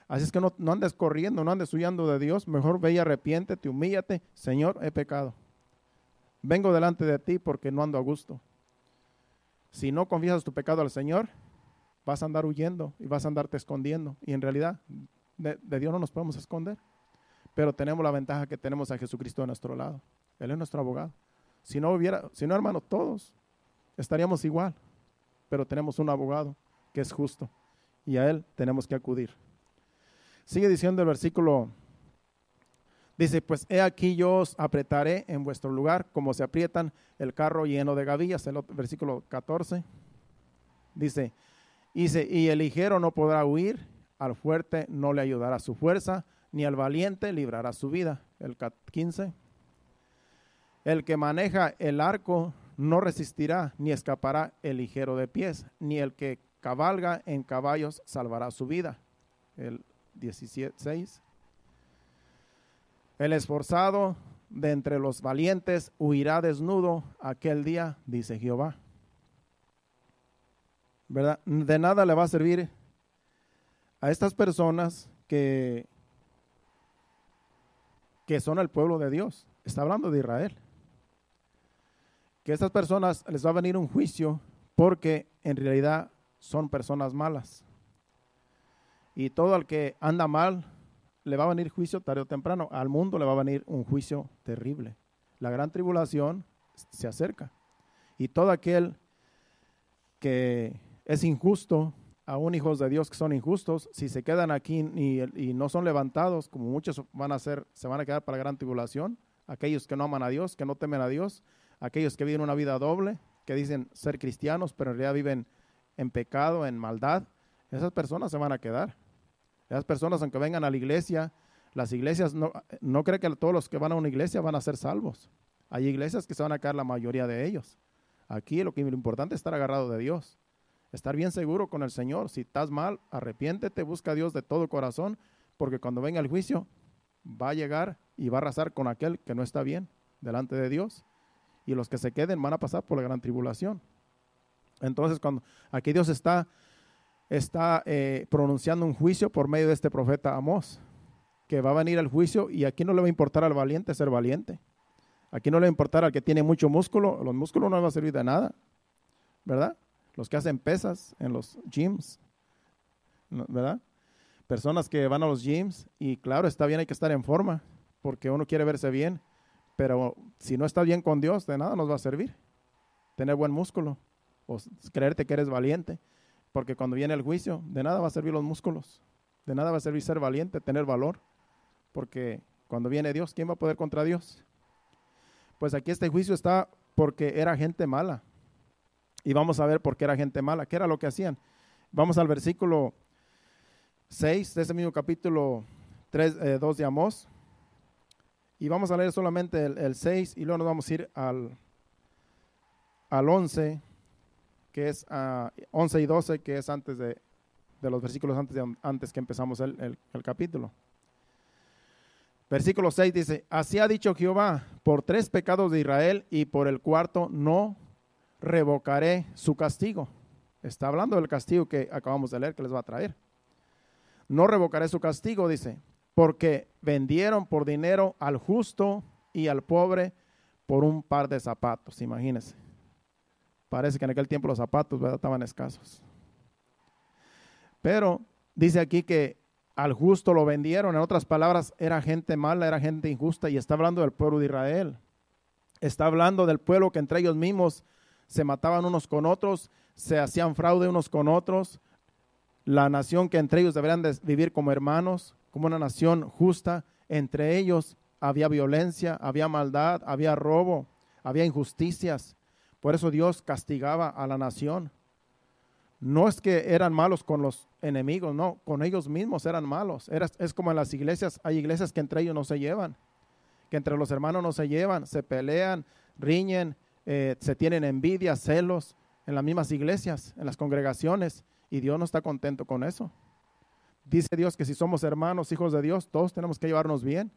Así es que no, no andes corriendo, no andes huyendo de Dios, mejor ve y arrepiéntete, humíllate, Señor, he pecado. Vengo delante de ti porque no ando a gusto. Si no confiesas tu pecado al Señor, vas a andar huyendo y vas a andarte escondiendo. Y en realidad, de, Dios no nos podemos esconder. Pero tenemos la ventaja que tenemos a Jesucristo de nuestro lado. Él es nuestro abogado. Si no hubiera, si no, hermano, todos estaríamos igual. Pero tenemos un abogado que es justo. Y a Él tenemos que acudir. Sigue diciendo el versículo Dice, pues he aquí yo os apretaré en vuestro lugar, como se aprietan el carro lleno de gavillas, el versículo 14. Dice, dice, y el ligero no podrá huir, al fuerte no le ayudará su fuerza, ni al valiente librará su vida. El 15. El que maneja el arco no resistirá, ni escapará el ligero de pies, ni el que cabalga en caballos salvará su vida. El 16. El esforzado de entre los valientes huirá desnudo aquel día, dice Jehová. ¿Verdad? De nada le va a servir a estas personas que, que son el pueblo de Dios. Está hablando de Israel. Que a estas personas les va a venir un juicio porque en realidad son personas malas. Y todo el que anda mal le va a venir juicio tarde o temprano. Al mundo le va a venir un juicio terrible. La gran tribulación se acerca. Y todo aquel que es injusto, a un hijos de Dios que son injustos, si se quedan aquí y, y, no son levantados, como muchos van a ser, se van a quedar para la gran tribulación, aquellos que no aman a Dios, que no temen a Dios, aquellos que viven una vida doble, que dicen ser cristianos, pero en realidad viven en pecado, en maldad, esas personas se van a quedar. Las personas, aunque vengan a la iglesia, las iglesias, no, no cree que todos los que van a una iglesia van a ser salvos. Hay iglesias que se van a caer la mayoría de ellos. Aquí lo que lo importante es estar agarrado de Dios, estar bien seguro con el Señor. Si estás mal, arrepiéntete, busca a Dios de todo corazón, porque cuando venga el juicio va a llegar y va a arrasar con aquel que no está bien delante de Dios. Y los que se queden van a pasar por la gran tribulación. Entonces, cuando aquí Dios está está eh, pronunciando un juicio por medio de este profeta Amós, que va a venir al juicio y aquí no le va a importar al valiente ser valiente. Aquí no le va a importar al que tiene mucho músculo, los músculos no le va a servir de nada, ¿verdad? Los que hacen pesas en los gyms, ¿verdad? Personas que van a los gyms y claro, está bien, hay que estar en forma, porque uno quiere verse bien, pero si no está bien con Dios, de nada nos va a servir tener buen músculo o creerte que eres valiente. Porque cuando viene el juicio, de nada va a servir los músculos, de nada va a servir ser valiente, tener valor, porque cuando viene Dios, ¿quién va a poder contra Dios? Pues aquí este juicio está porque era gente mala. Y vamos a ver por qué era gente mala, qué era lo que hacían. Vamos al versículo 6 de ese mismo capítulo 3, 2 eh, de Amós. Y vamos a leer solamente el, 6 y luego nos vamos a ir al, al 11 que es 11 ah, y 12, que es antes de, los versículos antes, de, antes que empezamos el, el capítulo. Versículo 6 dice, así ha dicho Jehová, por tres pecados de Israel y por el cuarto no revocaré su castigo. Está hablando del castigo que acabamos de leer que les va a traer. No revocaré su castigo, dice, porque vendieron por dinero al justo y al pobre por un par de zapatos, imagínense. Parece que en aquel tiempo los zapatos estaban escasos. Pero dice aquí que al justo lo vendieron. En otras palabras, era gente mala, era gente injusta. Y está hablando del pueblo de Israel. Está hablando del pueblo que entre ellos mismos se mataban unos con otros, se hacían fraude unos con otros. La nación que entre ellos deberían vivir como hermanos, como una nación justa. Entre ellos había violencia, había maldad, había robo, había injusticias. Por eso Dios castigaba a la nación. No es que eran malos con los enemigos, no, con ellos mismos eran malos. es como en las iglesias, hay iglesias que entre ellos no se llevan, que entre los hermanos no se llevan, se pelean, riñen, eh, se tienen envidia, celos, en las mismas iglesias, en las congregaciones, y Dios no está contento con eso. Dice Dios que si somos hermanos, hijos de Dios, todos tenemos que llevarnos bien.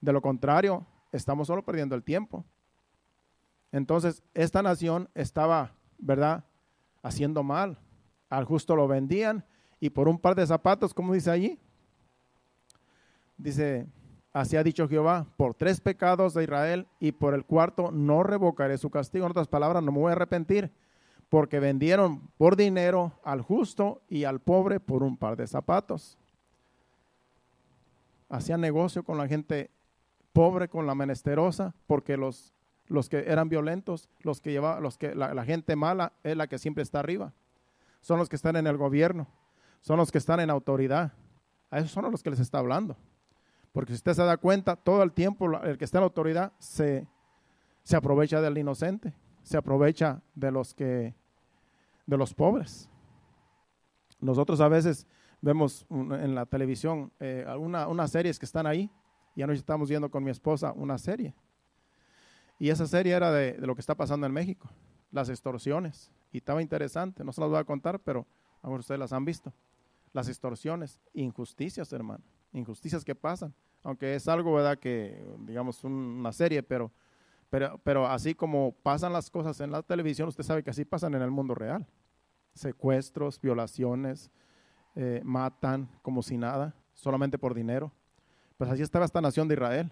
De lo contrario, estamos solo perdiendo el tiempo. Entonces, esta nación estaba, ¿verdad?, haciendo mal. Al justo lo vendían y por un par de zapatos, como dice allí, dice, así ha dicho Jehová, por tres pecados de Israel y por el cuarto no revocaré su castigo. En otras palabras, no me voy a arrepentir porque vendieron por dinero al justo y al pobre por un par de zapatos. Hacían negocio con la gente pobre, con la menesterosa, porque los los que eran violentos, los que llevaban, los que la, gente mala es la que siempre está arriba. Son los que están en el gobierno, son los que están en autoridad. A esos son los que les está hablando. Porque si usted se da cuenta, todo el tiempo el que está en la autoridad se, aprovecha del inocente, se aprovecha de los que de los pobres. Nosotros a veces vemos en la televisión eh, una, unas series que están ahí, y anoche estamos viendo con mi esposa una serie y esa serie era de, lo que está pasando en México, las extorsiones. Y estaba interesante, no se las voy a contar, pero a ustedes las han visto. Las extorsiones, injusticias, hermano, injusticias que pasan. Aunque es algo, ¿verdad? Que, digamos, una serie, pero, pero, pero así como pasan las cosas en la televisión, usted sabe que así pasan en el mundo real. Secuestros, violaciones, eh, matan como si nada, solamente por dinero. Pues así estaba esta nación de Israel.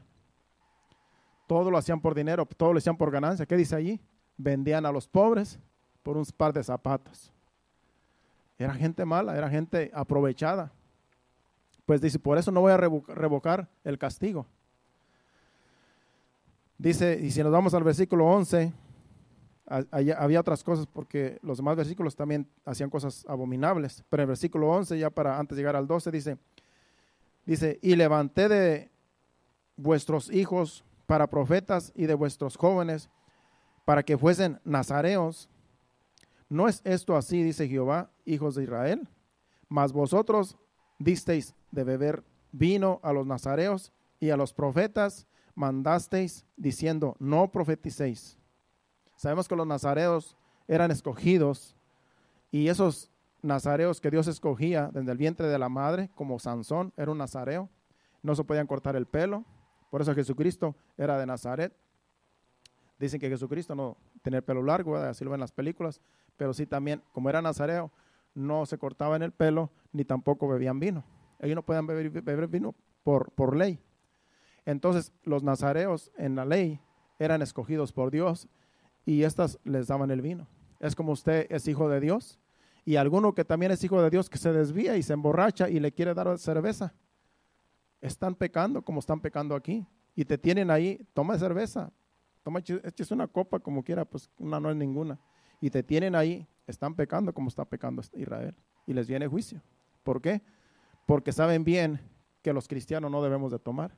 Todo lo hacían por dinero, todo lo hacían por ganancia. ¿Qué dice allí? Vendían a los pobres por un par de zapatos. Era gente mala, era gente aprovechada. Pues dice, por eso no voy a revocar el castigo. Dice, y si nos vamos al versículo 11, había otras cosas porque los demás versículos también hacían cosas abominables. Pero el versículo 11, ya para antes de llegar al 12, dice, dice, y levanté de vuestros hijos para profetas y de vuestros jóvenes, para que fuesen nazareos. ¿No es esto así, dice Jehová, hijos de Israel? Mas vosotros disteis de beber vino a los nazareos y a los profetas mandasteis diciendo, no profeticéis. Sabemos que los nazareos eran escogidos y esos nazareos que Dios escogía desde el vientre de la madre, como Sansón era un nazareo, no se podían cortar el pelo, por eso Jesucristo era de Nazaret. Dicen que Jesucristo no tenía el pelo largo, así lo ven en las películas, pero sí también, como era nazareo, no se cortaban el pelo ni tampoco bebían vino. Ellos no podían beber, vino por, por ley. Entonces, los nazareos en la ley eran escogidos por Dios y éstas les daban el vino. Es como usted es hijo de Dios y alguno que también es hijo de Dios que se desvía y se emborracha y le quiere dar cerveza están pecando como están pecando aquí. Y te tienen ahí, toma cerveza, toma, eches una copa como quiera, pues una no es ninguna. Y te tienen ahí, están pecando como está pecando este Israel. Y les viene juicio. ¿Por qué? Porque saben bien que los cristianos no debemos de tomar.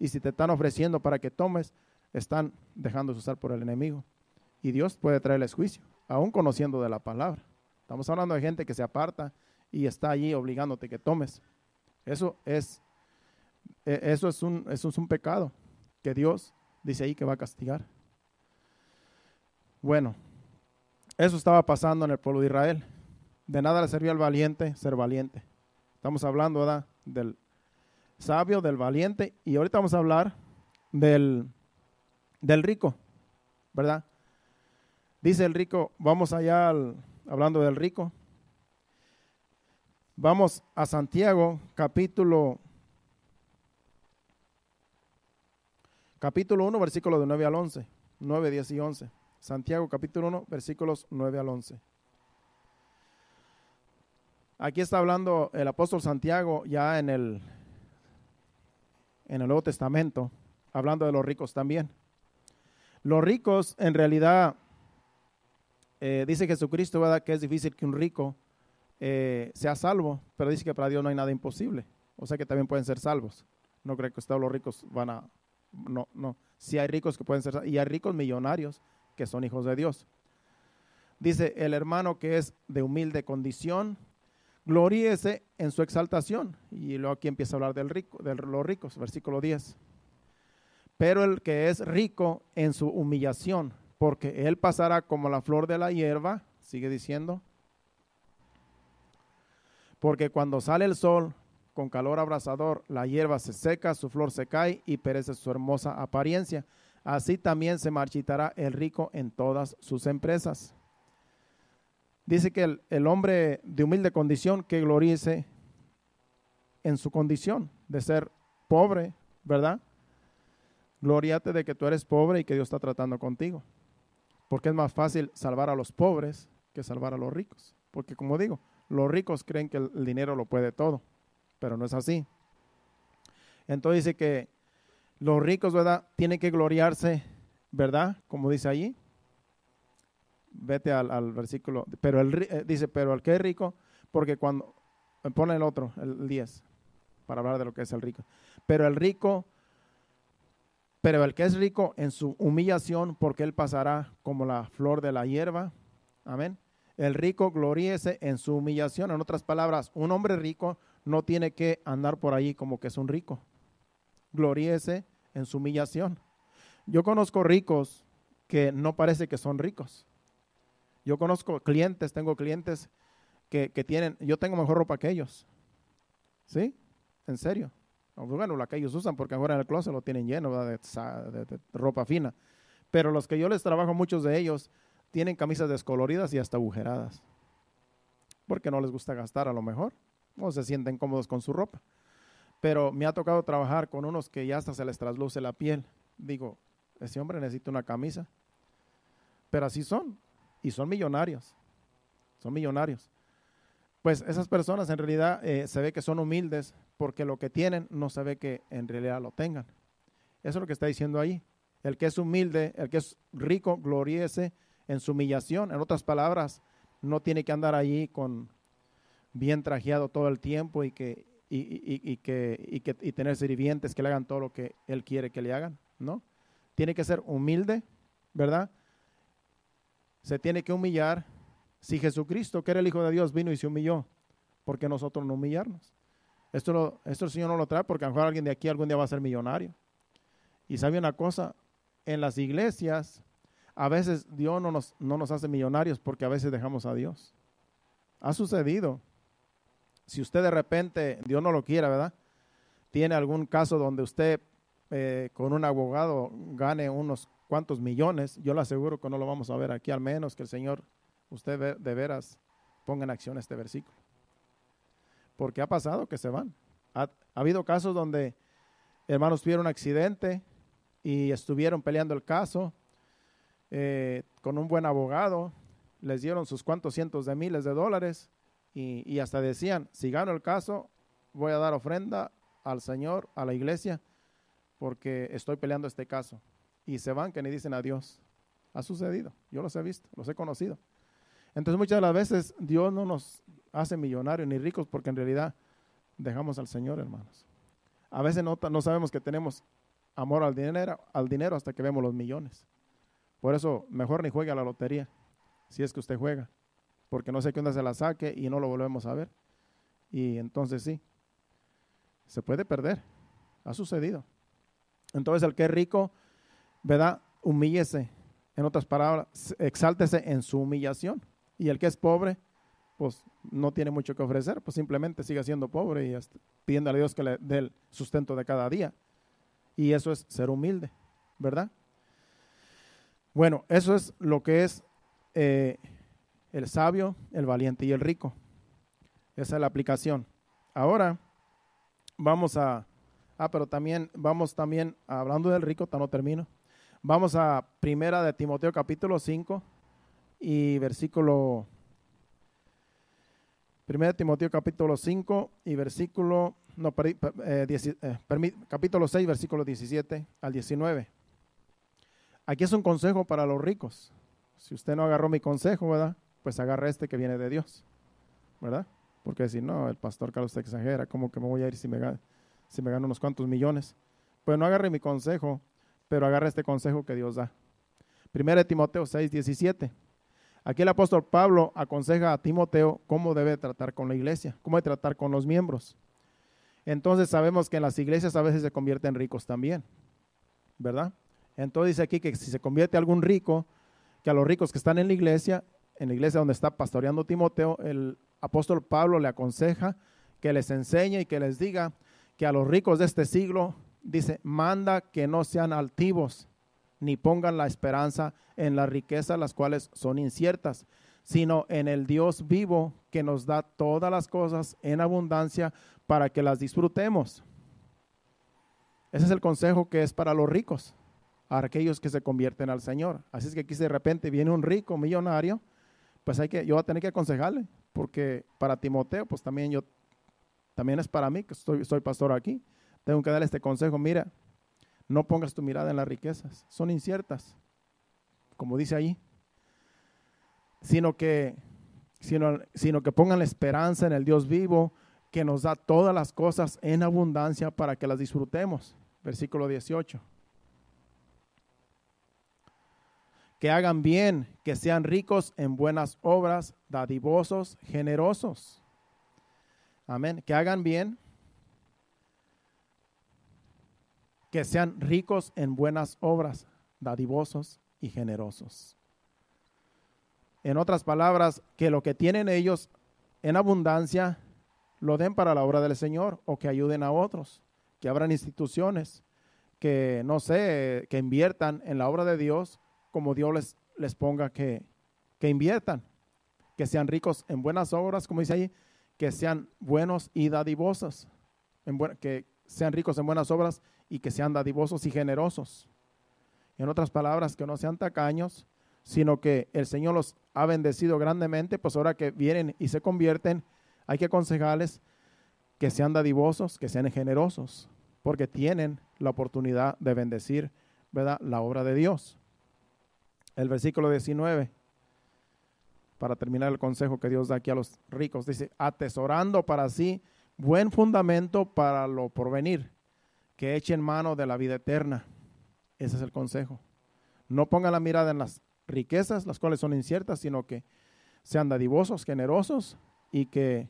Y si te están ofreciendo para que tomes, están dejándose usar por el enemigo. Y Dios puede traerles juicio, aún conociendo de la palabra. Estamos hablando de gente que se aparta y está allí obligándote que tomes. Eso es e-, eso es, un, es un pecado que Dios dice ahí que va a castigar. Bueno, eso estaba pasando en el pueblo de Israel. De nada le servía al valiente ser valiente. Estamos hablando del sabio, del valiente, y ahorita vamos a hablar del, rico, ¿verdad? Dice el rico, vamos allá hablando del rico. Vamos a Santiago capítulo Capítulo 1, versículos de 9 al 11, 9, 10 y 11. Santiago capítulo 1, versículos 9 al 11. Aquí está hablando el apóstol Santiago ya en el, en el Nuevo Testamento, hablando de los ricos también. Los ricos en realidad, eh, dice Jesucristo, ¿verdad? Que es difícil que un rico eh, sea salvo, pero dice que para Dios no hay nada imposible. O sea que también pueden ser salvos. No creo que ustedes los ricos van a no, no. si hay ricos que pueden ser y hay ricos millonarios que son hijos de Dios. Dice, el hermano que es de humilde condición, gloríese en su exaltación. Y luego aquí empieza a hablar del rico, de los ricos, versículo 10. Pero el que es rico en su humillación, porque él pasará como la flor de la hierba, sigue diciendo, porque cuando sale el sol con calor abrasador, la hierba se seca, su flor se cae y perece su hermosa apariencia. Así también se marchitará el rico en todas sus empresas. Dice que el, hombre de humilde condición que glorice en su condición de ser pobre, ¿verdad? Gloriate de que tú eres pobre y que Dios está tratando contigo. Porque es más fácil salvar a los pobres que salvar a los ricos. Porque como digo, los ricos creen que el dinero lo puede todo pero no es así. Entonces dice que los ricos, ¿verdad? Tienen que gloriarse, ¿verdad? Como dice allí. Vete al, versículo, pero el, eh, dice, pero el que es rico, porque cuando, eh, pone el otro, el 10, para hablar de lo que es el rico. Pero el rico, pero el que es rico en su humillación, porque él pasará como la flor de la hierba. Amén. El rico gloríese en su humillación. En otras palabras, un hombre rico no tiene que andar por ahí como que es un rico. Gloríese en su humillación. Yo conozco ricos que no parece que son ricos. Yo conozco clientes, tengo clientes que, tienen, yo tengo mejor ropa que ellos. ¿Sí? En serio. Pues bueno, la que ellos usan porque ahora en el closet lo tienen lleno de ropa fina. Pero los que yo les trabajo, muchos de ellos tienen camisas descoloridas y hasta agujeradas. Porque no les gusta gastar a lo mejor o se sienten cómodos con su ropa. Pero me ha tocado trabajar con unos que ya hasta se les trasluce la piel. Digo, ese hombre necesita una camisa. Pero así son. Y son millonarios. Son millonarios. Pues esas personas en realidad eh, se ve que son humildes porque lo que tienen no se ve que en realidad lo tengan. Eso es lo que está diciendo ahí. El que es humilde, el que es rico, gloríese en su humillación. En otras palabras, no tiene que andar allí con, bien trajeado todo el tiempo y que que, tener sirvientes que le hagan todo lo que él quiere que le hagan, ¿no? Tiene que ser humilde, ¿verdad? Se tiene que humillar. Si Jesucristo, que era el Hijo de Dios, vino y se humilló, ¿por qué nosotros no humillarnos? Esto, lo, esto el Señor no lo trae porque a lo mejor alguien de aquí algún día va a ser millonario. Y sabe una cosa, en las iglesias a veces Dios no no nos hace millonarios porque a veces dejamos a Dios. Ha sucedido si usted de repente, Dios no lo quiera, ¿verdad? Tiene algún caso donde usted eh, con un abogado gane unos cuantos millones, yo le aseguro que no lo vamos a ver aquí, al menos que el Señor, usted de veras ponga en acción este versículo. Porque ha pasado que se van. Ha, habido casos donde hermanos tuvieron un accidente y estuvieron peleando el caso eh, con un buen abogado, les dieron sus cuantos cientos de miles de dólares y, hasta decían, si gano el caso, voy a dar ofrenda al Señor, a la iglesia, porque estoy peleando este caso. Y se van que ni dicen adiós. Ha sucedido, yo los he visto, los he conocido. Entonces muchas de las veces Dios no nos hace millonarios ni ricos porque en realidad dejamos al Señor, hermanos. A veces no, no sabemos que tenemos amor al dinero, al dinero hasta que vemos los millones. Por eso mejor ni juegue a la lotería, si es que usted juega porque no sé qué onda se la saque y no lo volvemos a ver. Y entonces sí, se puede perder. Ha sucedido. Entonces el que es rico, ¿verdad? Humíllese. En otras palabras, exáltese en su humillación. Y el que es pobre, pues no tiene mucho que ofrecer, pues simplemente sigue siendo pobre y pidiendo a Dios que le dé el sustento de cada día. Y eso es ser humilde, ¿verdad? Bueno, eso es lo que es eh, el sabio, el valiente y el rico. Esa es la aplicación. Ahora vamos a, ah, pero también vamos también, hablando del rico, no termino, vamos a primera de Timoteo capítulo 5 y versículo, primera de Timoteo capítulo 5 y versículo, no, eh, eh, capítulo 6, versículo 17 al 19. Aquí es un consejo para los ricos. Si usted no agarró mi consejo, ¿verdad? pues agarra este que viene de Dios, ¿verdad? Porque si no, el pastor Carlos te exagera, ¿cómo que me voy a ir si me, gano, unos cuantos millones? Pues no agarre mi consejo, pero agarre este consejo que Dios da. Primero de Timoteo 6, 17. Aquí el apóstol Pablo aconseja a Timoteo cómo debe tratar con la iglesia, cómo debe tratar con los miembros. Entonces sabemos que en las iglesias a veces se convierten ricos también, ¿verdad? Entonces dice aquí que si se convierte algún rico, que a los ricos que están en la iglesia en la iglesia donde está pastoreando Timoteo, el apóstol Pablo le aconseja que les enseñe y que les diga que a los ricos de este siglo, dice, manda que no sean altivos, ni pongan la esperanza en las riquezas, las cuales son inciertas, sino en el Dios vivo que nos da todas las cosas en abundancia para que las disfrutemos. Ese es el consejo que es para los ricos, para aquellos que se convierten al Señor. Así es que aquí de repente viene un rico millonario pues hay que, yo voy a tener que aconsejarle, porque para Timoteo, pues también yo, también es para mí, que soy, pastor aquí, tengo que darle este consejo, mira, no pongas tu mirada en las riquezas, son inciertas, como dice ahí, sino que, sino, sino que pongan la esperanza en el Dios vivo, que nos da todas las cosas en abundancia para que las disfrutemos. Versículo 18. que hagan bien, que sean ricos en buenas obras, dadivosos, generosos. Amén. Que hagan bien, que sean ricos en buenas obras, dadivosos y generosos. En otras palabras, que lo que tienen ellos en abundancia lo den para la obra del Señor o que ayuden a otros, que abran instituciones, que no sé, que inviertan en la obra de Dios como Dios les, les ponga que, inviertan, que sean ricos en buenas obras, como dice ahí, que sean buenos y dadivosos, que sean ricos en buenas obras y que sean dadivosos y generosos. En otras palabras, que no sean tacaños, sino que el Señor los ha bendecido grandemente, pues ahora que vienen y se convierten, hay que aconsejarles que sean dadivosos, que sean generosos, porque tienen la oportunidad de bendecir, la obra de Dios el versículo 19, para terminar el consejo que Dios da aquí a los ricos, dice, atesorando para sí buen fundamento para lo porvenir, que echen mano de la vida eterna. Ese es el consejo. No pongan la mirada en las riquezas, las cuales son inciertas, sino que sean dadivosos, generosos y que,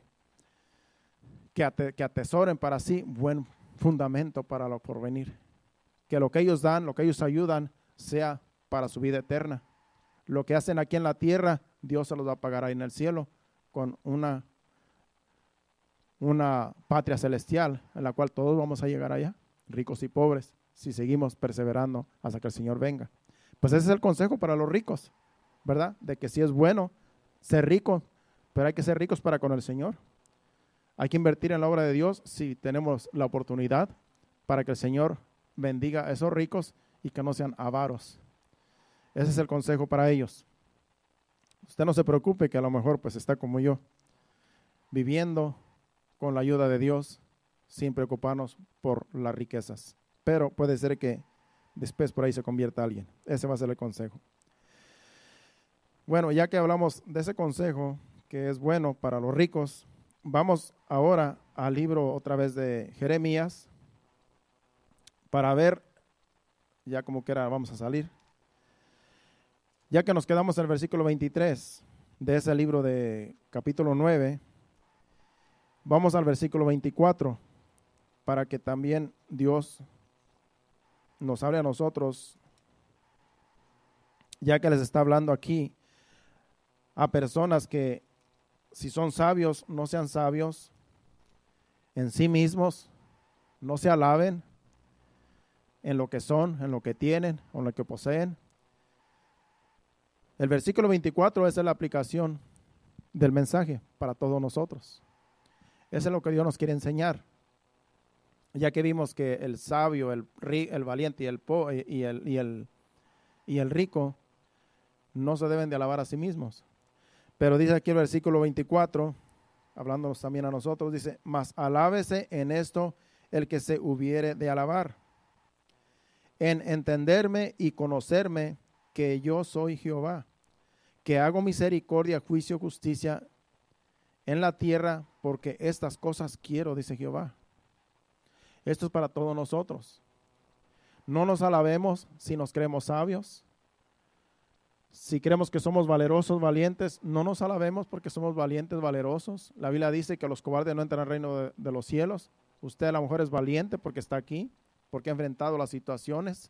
que atesoren para sí buen fundamento para lo porvenir. Que lo que ellos dan, lo que ellos ayudan, sea para su vida eterna. Lo que hacen aquí en la tierra, Dios se los va a pagar ahí en el cielo con una, una patria celestial en la cual todos vamos a llegar allá, ricos y pobres, si seguimos perseverando hasta que el Señor venga. Pues ese es el consejo para los ricos, ¿verdad? De que si es bueno ser rico, pero hay que ser ricos para con el Señor. Hay que invertir en la obra de Dios si tenemos la oportunidad para que el Señor bendiga a esos ricos y que no sean avaros. Ese es el consejo para ellos. Usted no se preocupe que a lo mejor pues está como yo, viviendo con la ayuda de Dios, sin preocuparnos por las riquezas. Pero puede ser que después por ahí se convierta alguien. Ese va a ser el consejo. Bueno, ya que hablamos de ese consejo que es bueno para los ricos, vamos ahora al libro otra vez de Jeremías para ver, ya como quiera vamos a salir, ya que nos quedamos en el versículo 23 de ese libro de capítulo 9, vamos al versículo 24 para que también Dios nos hable a nosotros, ya que les está hablando aquí a personas que si son sabios, no sean sabios en sí mismos, no se alaben en lo que son, en lo que tienen, en lo que poseen, el versículo 24 es la aplicación del mensaje para todos nosotros. Eso es lo que Dios nos quiere enseñar. Ya que vimos que el sabio, el, el valiente y el, y, el, y, el, y el rico no se deben de alabar a sí mismos. Pero dice aquí el versículo 24, hablándonos también a nosotros, dice, mas alábese en esto el que se hubiere de alabar, en entenderme y conocerme que yo soy Jehová, que hago misericordia, juicio, justicia en la tierra, porque estas cosas quiero, dice Jehová. Esto es para todos nosotros. No nos alabemos si nos creemos sabios. Si creemos que somos valerosos, valientes, no nos alabemos porque somos valientes, valerosos. La Biblia dice que los cobardes no entran al reino de, los cielos. Usted a lo mejor es valiente porque está aquí, porque ha enfrentado las situaciones,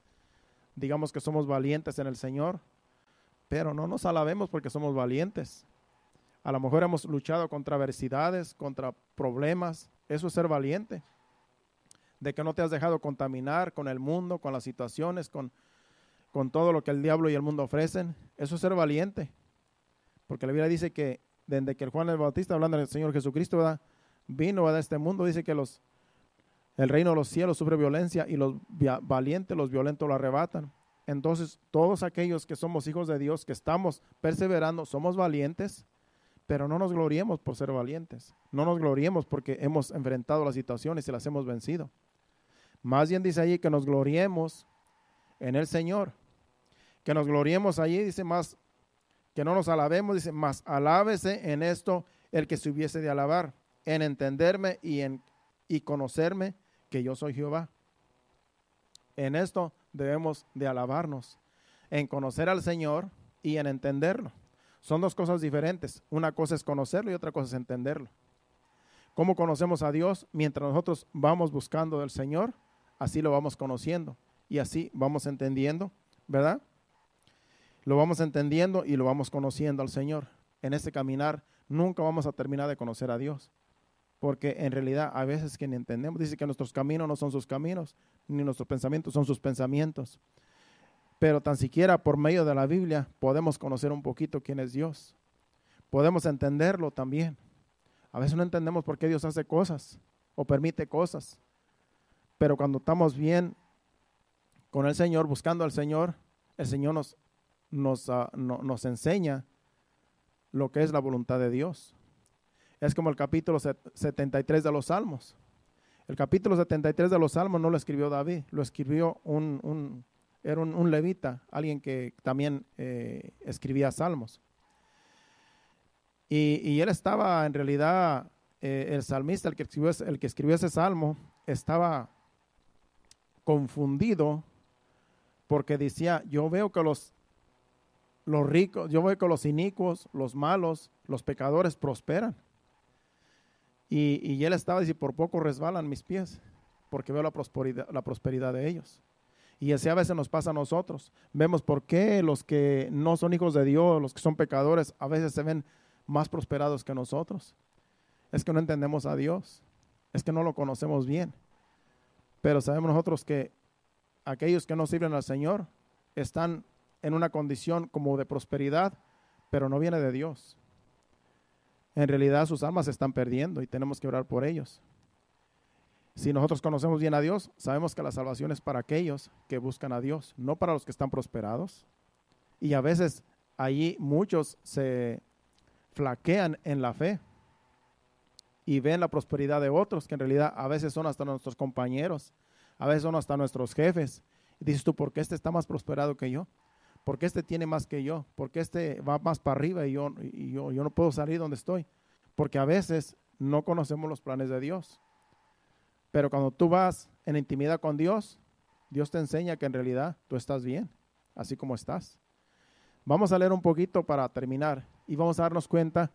digamos que somos valientes en el Señor, pero no nos alabemos porque somos valientes. A lo mejor hemos luchado contra adversidades, contra problemas. Eso es ser valiente. De que no te has dejado contaminar con el mundo, con las situaciones, con, con todo lo que el diablo y el mundo ofrecen. Eso es ser valiente. Porque la Biblia dice que desde que el Juan el Bautista, hablando del Señor Jesucristo, vino a este mundo, dice que los el reino de los cielos sufre violencia y los valientes, los violentos lo arrebatan. Entonces, todos aquellos que somos hijos de Dios, que estamos perseverando, somos valientes, pero no nos gloriemos por ser valientes. No nos gloriemos porque hemos enfrentado las situaciones y las hemos vencido. Más bien dice allí que nos gloriemos en el Señor. Que nos gloriemos allí, dice más, que no nos alabemos, dice más, alábese en esto el que se hubiese de alabar, en entenderme y en y conocerme que yo soy Jehová. En esto debemos de alabarnos, en conocer al Señor y en entenderlo. Son dos cosas diferentes. Una cosa es conocerlo y otra cosa es entenderlo. ¿Cómo conocemos a Dios? Mientras nosotros vamos buscando del Señor, así lo vamos conociendo y así vamos entendiendo, ¿verdad? Lo vamos entendiendo y lo vamos conociendo al Señor. En ese caminar nunca vamos a terminar de conocer a Dios porque en realidad a veces que ni entendemos, dice que nuestros caminos no son sus caminos, ni nuestros pensamientos son sus pensamientos. Pero tan siquiera por medio de la Biblia podemos conocer un poquito quién es Dios. Podemos entenderlo también. A veces no entendemos por qué Dios hace cosas o permite cosas. Pero cuando estamos bien con el Señor, buscando al Señor, el Señor nos, nos, ah, nos enseña lo que es la voluntad de Dios. Es como el capítulo 73 de los Salmos. El capítulo 73 de los Salmos no lo escribió David, lo escribió un, era un, levita, alguien que también eh, escribía salmos. Y, él estaba, en realidad, eh, el salmista, el que, escribió, ese salmo, estaba confundido porque decía, yo veo que los, los ricos, yo veo que los inicuos, los malos, los pecadores prosperan. Y, él estaba, diciendo, por poco resbalan mis pies, porque veo la prosperidad, la prosperidad de ellos. Y así a veces nos pasa a nosotros. Vemos por qué los que no son hijos de Dios, los que son pecadores, a veces se ven más prosperados que nosotros. Es que no entendemos a Dios. Es que no lo conocemos bien. Pero sabemos nosotros que aquellos que no sirven al Señor están en una condición como de prosperidad, pero no viene de Dios en realidad sus almas se están perdiendo y tenemos que orar por ellos. Si nosotros conocemos bien a Dios, sabemos que la salvación es para aquellos que buscan a Dios, no para los que están prosperados. Y a veces allí muchos se flaquean en la fe y ven la prosperidad de otros, que en realidad a veces son hasta nuestros compañeros, a veces son hasta nuestros jefes. Y dices tú, ¿por qué este está más prosperado que yo? porque este tiene más que yo, porque este va más para arriba y yo, yo, yo no puedo salir donde estoy, porque a veces no conocemos los planes de Dios. Pero cuando tú vas en intimidad con Dios, Dios te enseña que en realidad tú estás bien, así como estás. Vamos a leer un poquito para terminar y vamos a darnos cuenta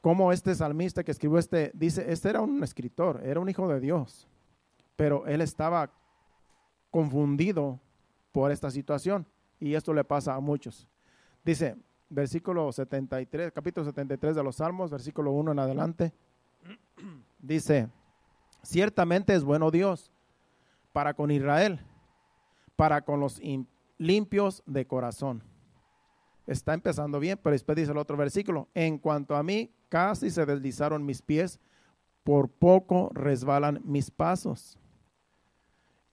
cómo este salmista que escribió este, dice, este era un escritor, era un hijo de Dios, pero él estaba confundido por esta situación. Y esto le pasa a muchos. Dice, versículo 73, capítulo 73 de los Salmos, versículo 1 en adelante. [CLEARS THROAT] Dice, ciertamente es bueno Dios para con Israel, para con los limpios de corazón. Está empezando bien, pero después dice el otro versículo, en cuanto a mí, casi se deslizaron mis pies, por poco resbalan mis pasos.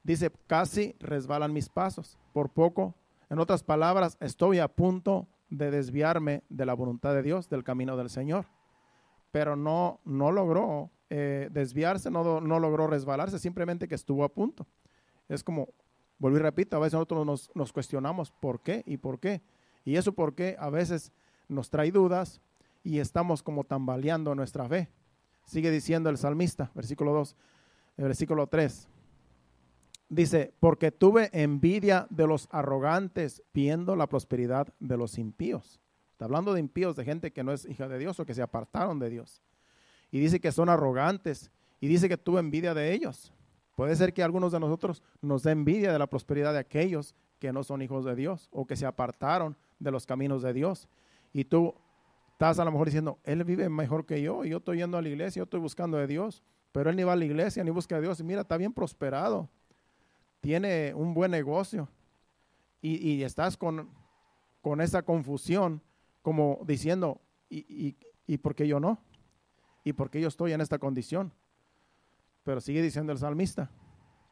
Dice, casi resbalan mis pasos, por poco en otras palabras, estoy a punto de desviarme de la voluntad de Dios, del camino del Señor. Pero no, no logró eh, desviarse, no, no logró resbalarse, simplemente que estuvo a punto. Es como, volví y repito, a veces nosotros nos, nos cuestionamos por qué y por qué. Y eso porque a veces nos trae dudas y estamos como tambaleando nuestra fe. Sigue diciendo el salmista, versículo 2, versículo 3. Dice, porque tuve envidia de los arrogantes viendo la prosperidad de los impíos. Está hablando de impíos, de gente que no es hija de Dios o que se apartaron de Dios. Y dice que son arrogantes y dice que tuve envidia de ellos. Puede ser que algunos de nosotros nos dé envidia de la prosperidad de aquellos que no son hijos de Dios o que se apartaron de los caminos de Dios. Y tú estás a lo mejor diciendo, Él vive mejor que yo, y yo estoy yendo a la iglesia, yo estoy buscando a Dios, pero Él ni va a la iglesia, ni busca a Dios, y mira, está bien prosperado tiene un buen negocio y, estás con, con, esa confusión como diciendo, ¿y, y, por qué yo no? ¿Y por qué yo estoy en esta condición? Pero sigue diciendo el salmista,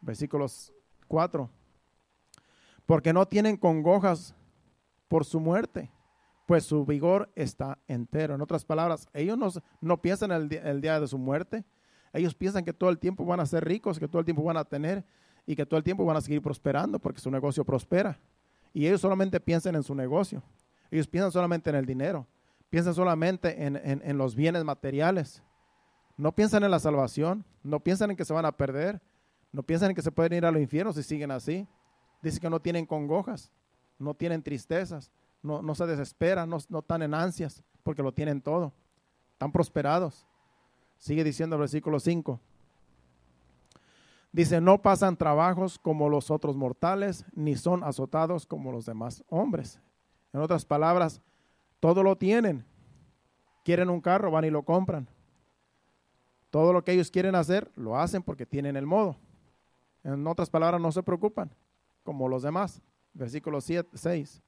versículos 4, porque no tienen congojas por su muerte, pues su vigor está entero. En otras palabras, ellos no, piensan el, el día de su muerte, ellos piensan que todo el tiempo van a ser ricos, que todo el tiempo van a tener, y que todo el tiempo van a seguir prosperando porque su negocio prospera. Y ellos solamente piensan en su negocio. Ellos piensan solamente en el dinero. Piensan solamente en, los bienes materiales. No piensan en la salvación. No piensan en que se van a perder. No piensan en que se pueden ir a los infiernos si siguen así. Dice que no tienen congojas. No tienen tristezas. No, no se desesperan. No, no están en ansias porque lo tienen todo. Están prosperados. Sigue diciendo el versículo 5. Dice, no pasan trabajos como los otros mortales, ni son azotados como los demás hombres. En otras palabras, todo lo tienen. Quieren un carro, van y lo compran. Todo lo que ellos quieren hacer, lo hacen porque tienen el modo. En otras palabras, no se preocupan, como los demás. Versículo 6.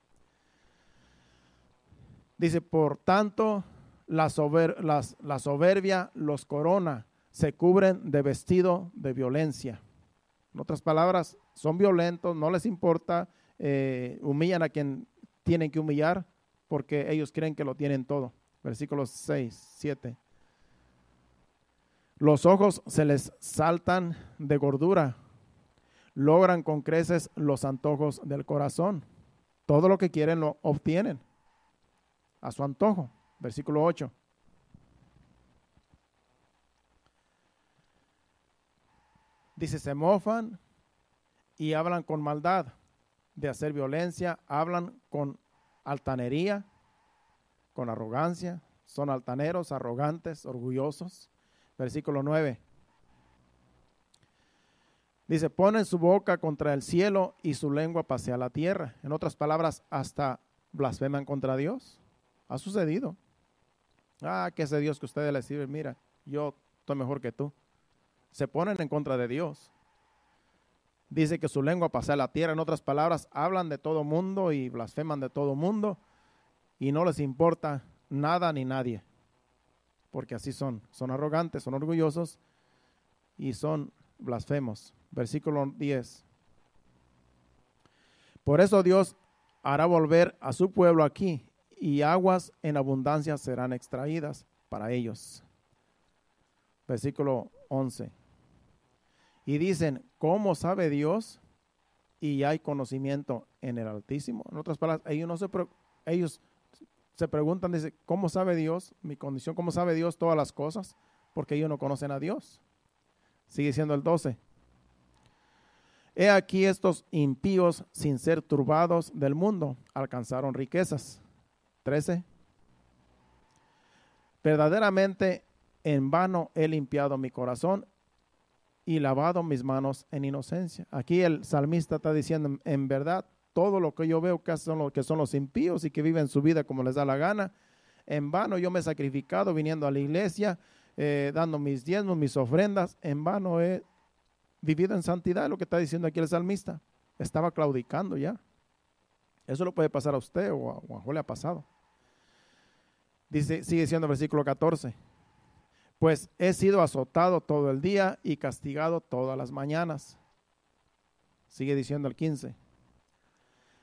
Dice, por tanto, la, sober, la soberbia los corona se cubren de vestido de violencia. En otras palabras, son violentos, no les importa, eh, humillan a quien tienen que humillar porque ellos creen que lo tienen todo. Versículos 6, 7. Los ojos se les saltan de gordura, logran con creces los antojos del corazón. Todo lo que quieren lo obtienen a su antojo. Versículo 8. Dice, se mofan y hablan con maldad de hacer violencia, hablan con altanería, con arrogancia, son altaneros, arrogantes, orgullosos. Versículo 9. Dice, ponen su boca contra el cielo y su lengua pasea la tierra. En otras palabras, hasta blasfeman contra Dios. Ha sucedido. Ah, que ese Dios que ustedes le sirven, mira, yo estoy mejor que tú se ponen en contra de Dios. Dice que su lengua a la tierra, en otras palabras, hablan de todo mundo y blasfeman de todo mundo y no les importa nada ni nadie, porque así son, son arrogantes, son orgullosos y son blasfemos. Versículo 10. Por eso Dios hará volver a su pueblo aquí y aguas en abundancia serán extraídas para ellos. Versículo 11. Y dicen, ¿cómo sabe Dios? Y hay conocimiento en el Altísimo. En otras palabras, ellos, no se, ellos se preguntan, dicen ¿cómo sabe Dios mi condición? ¿Cómo sabe Dios todas las cosas? Porque ellos no conocen a Dios. Sigue siendo el 12. He aquí estos impíos, sin ser turbados del mundo, alcanzaron riquezas. 13. Verdaderamente en vano he limpiado mi corazón y lavado mis manos en inocencia. Aquí el salmista está diciendo, en verdad, todo lo que yo veo que son, los, que son los impíos y que viven su vida como les da la gana, en vano yo me he sacrificado viniendo a la iglesia, eh, dando mis diezmos, mis ofrendas, en vano he vivido en santidad, lo que está diciendo aquí el salmista. Estaba claudicando ya. Eso lo puede pasar a usted o a Juanjo le ha pasado. Dice, sigue siendo el versículo 14 pues he sido azotado todo el día y castigado todas las mañanas. Sigue diciendo el 15.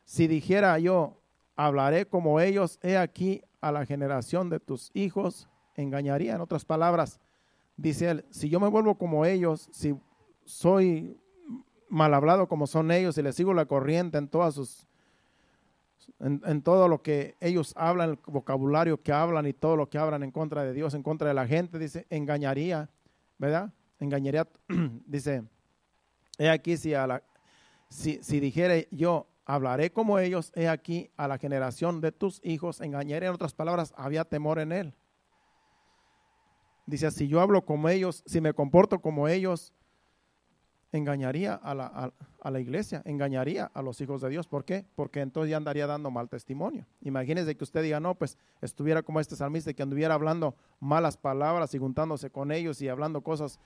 Si dijera yo, hablaré como ellos, he aquí a la generación de tus hijos, engañaría. En otras palabras, dice él, si yo me vuelvo como ellos, si soy mal hablado como son ellos y les sigo la corriente en todas sus en, todo lo que ellos hablan, el vocabulario que hablan y todo lo que hablan en contra de Dios, en contra de la gente, dice, engañaría, ¿verdad? Engañaría, [CLEARS THROAT] dice, he aquí si, a la, si, dijere yo, hablaré como ellos, he aquí a la generación de tus hijos, engañaré, en otras palabras, había temor en él. Dice, si yo hablo como ellos, si me comporto como ellos, engañaría a la, iglesia, engañaría a los hijos de Dios. ¿Por qué? Porque entonces ya andaría dando mal testimonio. Imagínese que usted diga, no, pues estuviera como este salmista que anduviera hablando malas palabras y juntándose con ellos y hablando cosas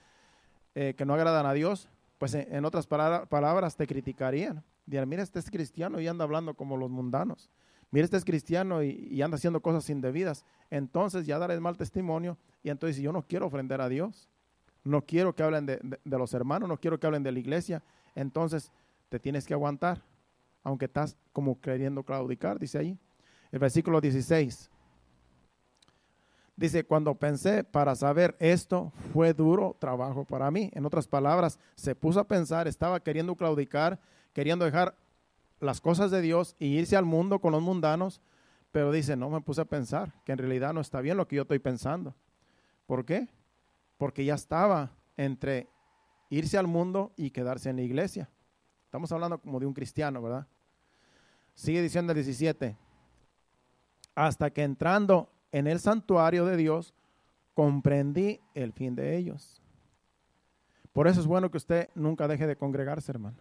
eh, que no agradan a Dios, pues eh, en, otras palabras te criticarían. Dirían, mira, este es cristiano y anda hablando como los mundanos. Mira, este es cristiano y, y anda haciendo cosas indebidas. Entonces ya daré mal testimonio y entonces yo no quiero ofender a Dios no quiero que hablen de, los hermanos, no quiero que hablen de la iglesia. Entonces te tienes que aguantar, aunque estás como queriendo claudicar, dice ahí. El versículo 16. Dice, cuando pensé para saber esto, fue duro trabajo para mí. En otras palabras, se puso a pensar, estaba queriendo claudicar, queriendo dejar las cosas de Dios e irse al mundo con los mundanos, pero dice, no me puse a pensar, que en realidad no está bien lo que yo estoy pensando. ¿Por qué? porque ya estaba entre irse al mundo y quedarse en la iglesia. Estamos hablando como de un cristiano, ¿verdad? Sigue diciendo el 17, hasta que entrando en el santuario de Dios, comprendí el fin de ellos. Por eso es bueno que usted nunca deje de congregarse, hermano.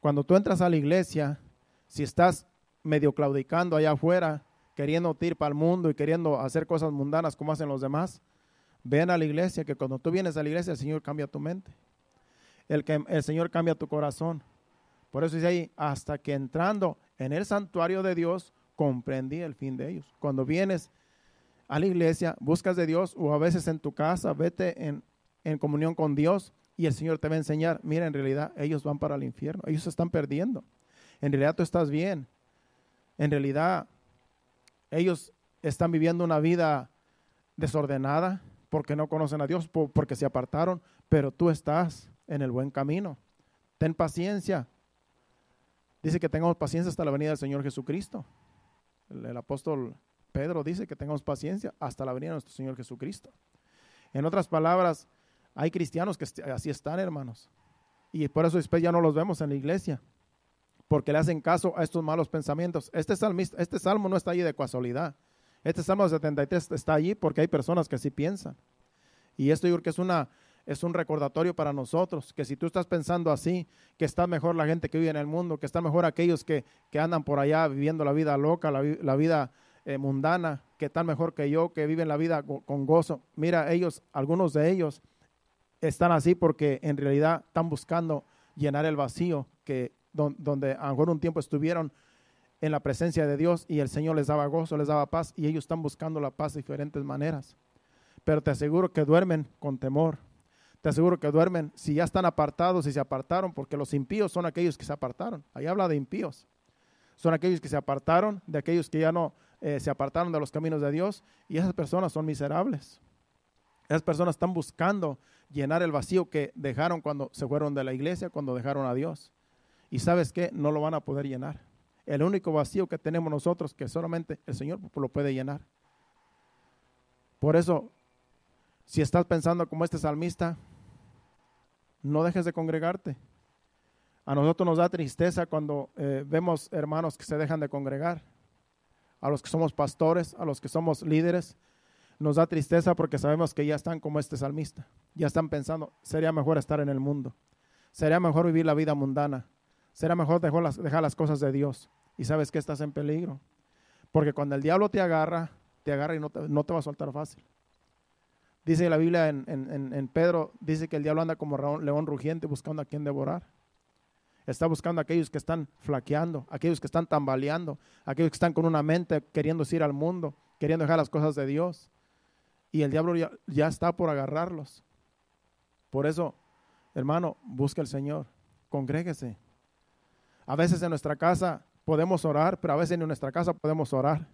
Cuando tú entras a la iglesia, si estás medio claudicando allá afuera, queriendo tirpa para el mundo y queriendo hacer cosas mundanas como hacen los demás, Ven a la iglesia, que cuando tú vienes a la iglesia, el Señor cambia tu mente. El, que, el Señor cambia tu corazón. Por eso dice ahí, hasta que entrando en el santuario de Dios, comprendí el fin de ellos. Cuando vienes a la iglesia, buscas de Dios, o a veces en tu casa, vete en, en comunión con Dios, y el Señor te va a enseñar, mira, en realidad ellos van para el infierno, ellos se están perdiendo. En realidad tú estás bien. En realidad ellos están viviendo una vida desordenada, porque no conocen a Dios, porque se apartaron, pero tú estás en el buen camino. Ten paciencia. Dice que tengamos paciencia hasta la venida del Señor Jesucristo. El, apóstol Pedro dice que tengamos paciencia hasta la venida de nuestro Señor Jesucristo. En otras palabras, hay cristianos que así están, hermanos. Y por eso después ya no los vemos en la iglesia, porque le hacen caso a estos malos pensamientos. Este, este salmo no está allí de casualidad. Este sábado 73 está allí porque hay personas que así piensan. Y esto yo creo que es, una, es un recordatorio para nosotros, que si tú estás pensando así, que está mejor la gente que vive en el mundo, que está mejor aquellos que, andan por allá viviendo la vida loca, la, vida eh, mundana, que están mejor que yo, que viven la vida con gozo. Mira, ellos, algunos de ellos están así porque en realidad están buscando llenar el vacío que donde a lo mejor un tiempo estuvieron en la presencia de Dios y el Señor les daba gozo, les daba paz y ellos están buscando la paz de diferentes maneras. Pero te aseguro que duermen con temor. Te aseguro que duermen si ya están apartados y se apartaron, porque los impíos son aquellos que se apartaron. Ahí habla de impíos. Son aquellos que se apartaron, de aquellos que ya no eh, se apartaron de los caminos de Dios y esas personas son miserables. Esas personas están buscando llenar el vacío que dejaron cuando se fueron de la iglesia, cuando dejaron a Dios. Y sabes qué, no lo van a poder llenar el único vacío que tenemos nosotros que solamente el Señor lo puede llenar. Por eso, si estás pensando como este salmista, no dejes de congregarte. A nosotros nos da tristeza cuando eh, vemos hermanos que se dejan de congregar. A los que somos pastores, a los que somos líderes, nos da tristeza porque sabemos que ya están como este salmista. Ya están pensando, sería mejor estar en el mundo. Sería mejor vivir la vida mundana. Será mejor dejar las, cosas de Dios y sabes que estás en peligro. Porque cuando el diablo te agarra, te agarra y no te, va a soltar fácil. Dice la Biblia en, Pedro, dice que el diablo anda como león rugiente buscando a quien devorar. Está buscando a aquellos que están flaqueando, aquellos que están tambaleando, aquellos que están con una mente queriendo ir al mundo, queriendo dejar las cosas de Dios. Y el diablo ya, está por agarrarlos. Por eso, hermano, busca al Señor, Congréguese. A veces en nuestra casa podemos orar, pero a veces en nuestra casa podemos orar.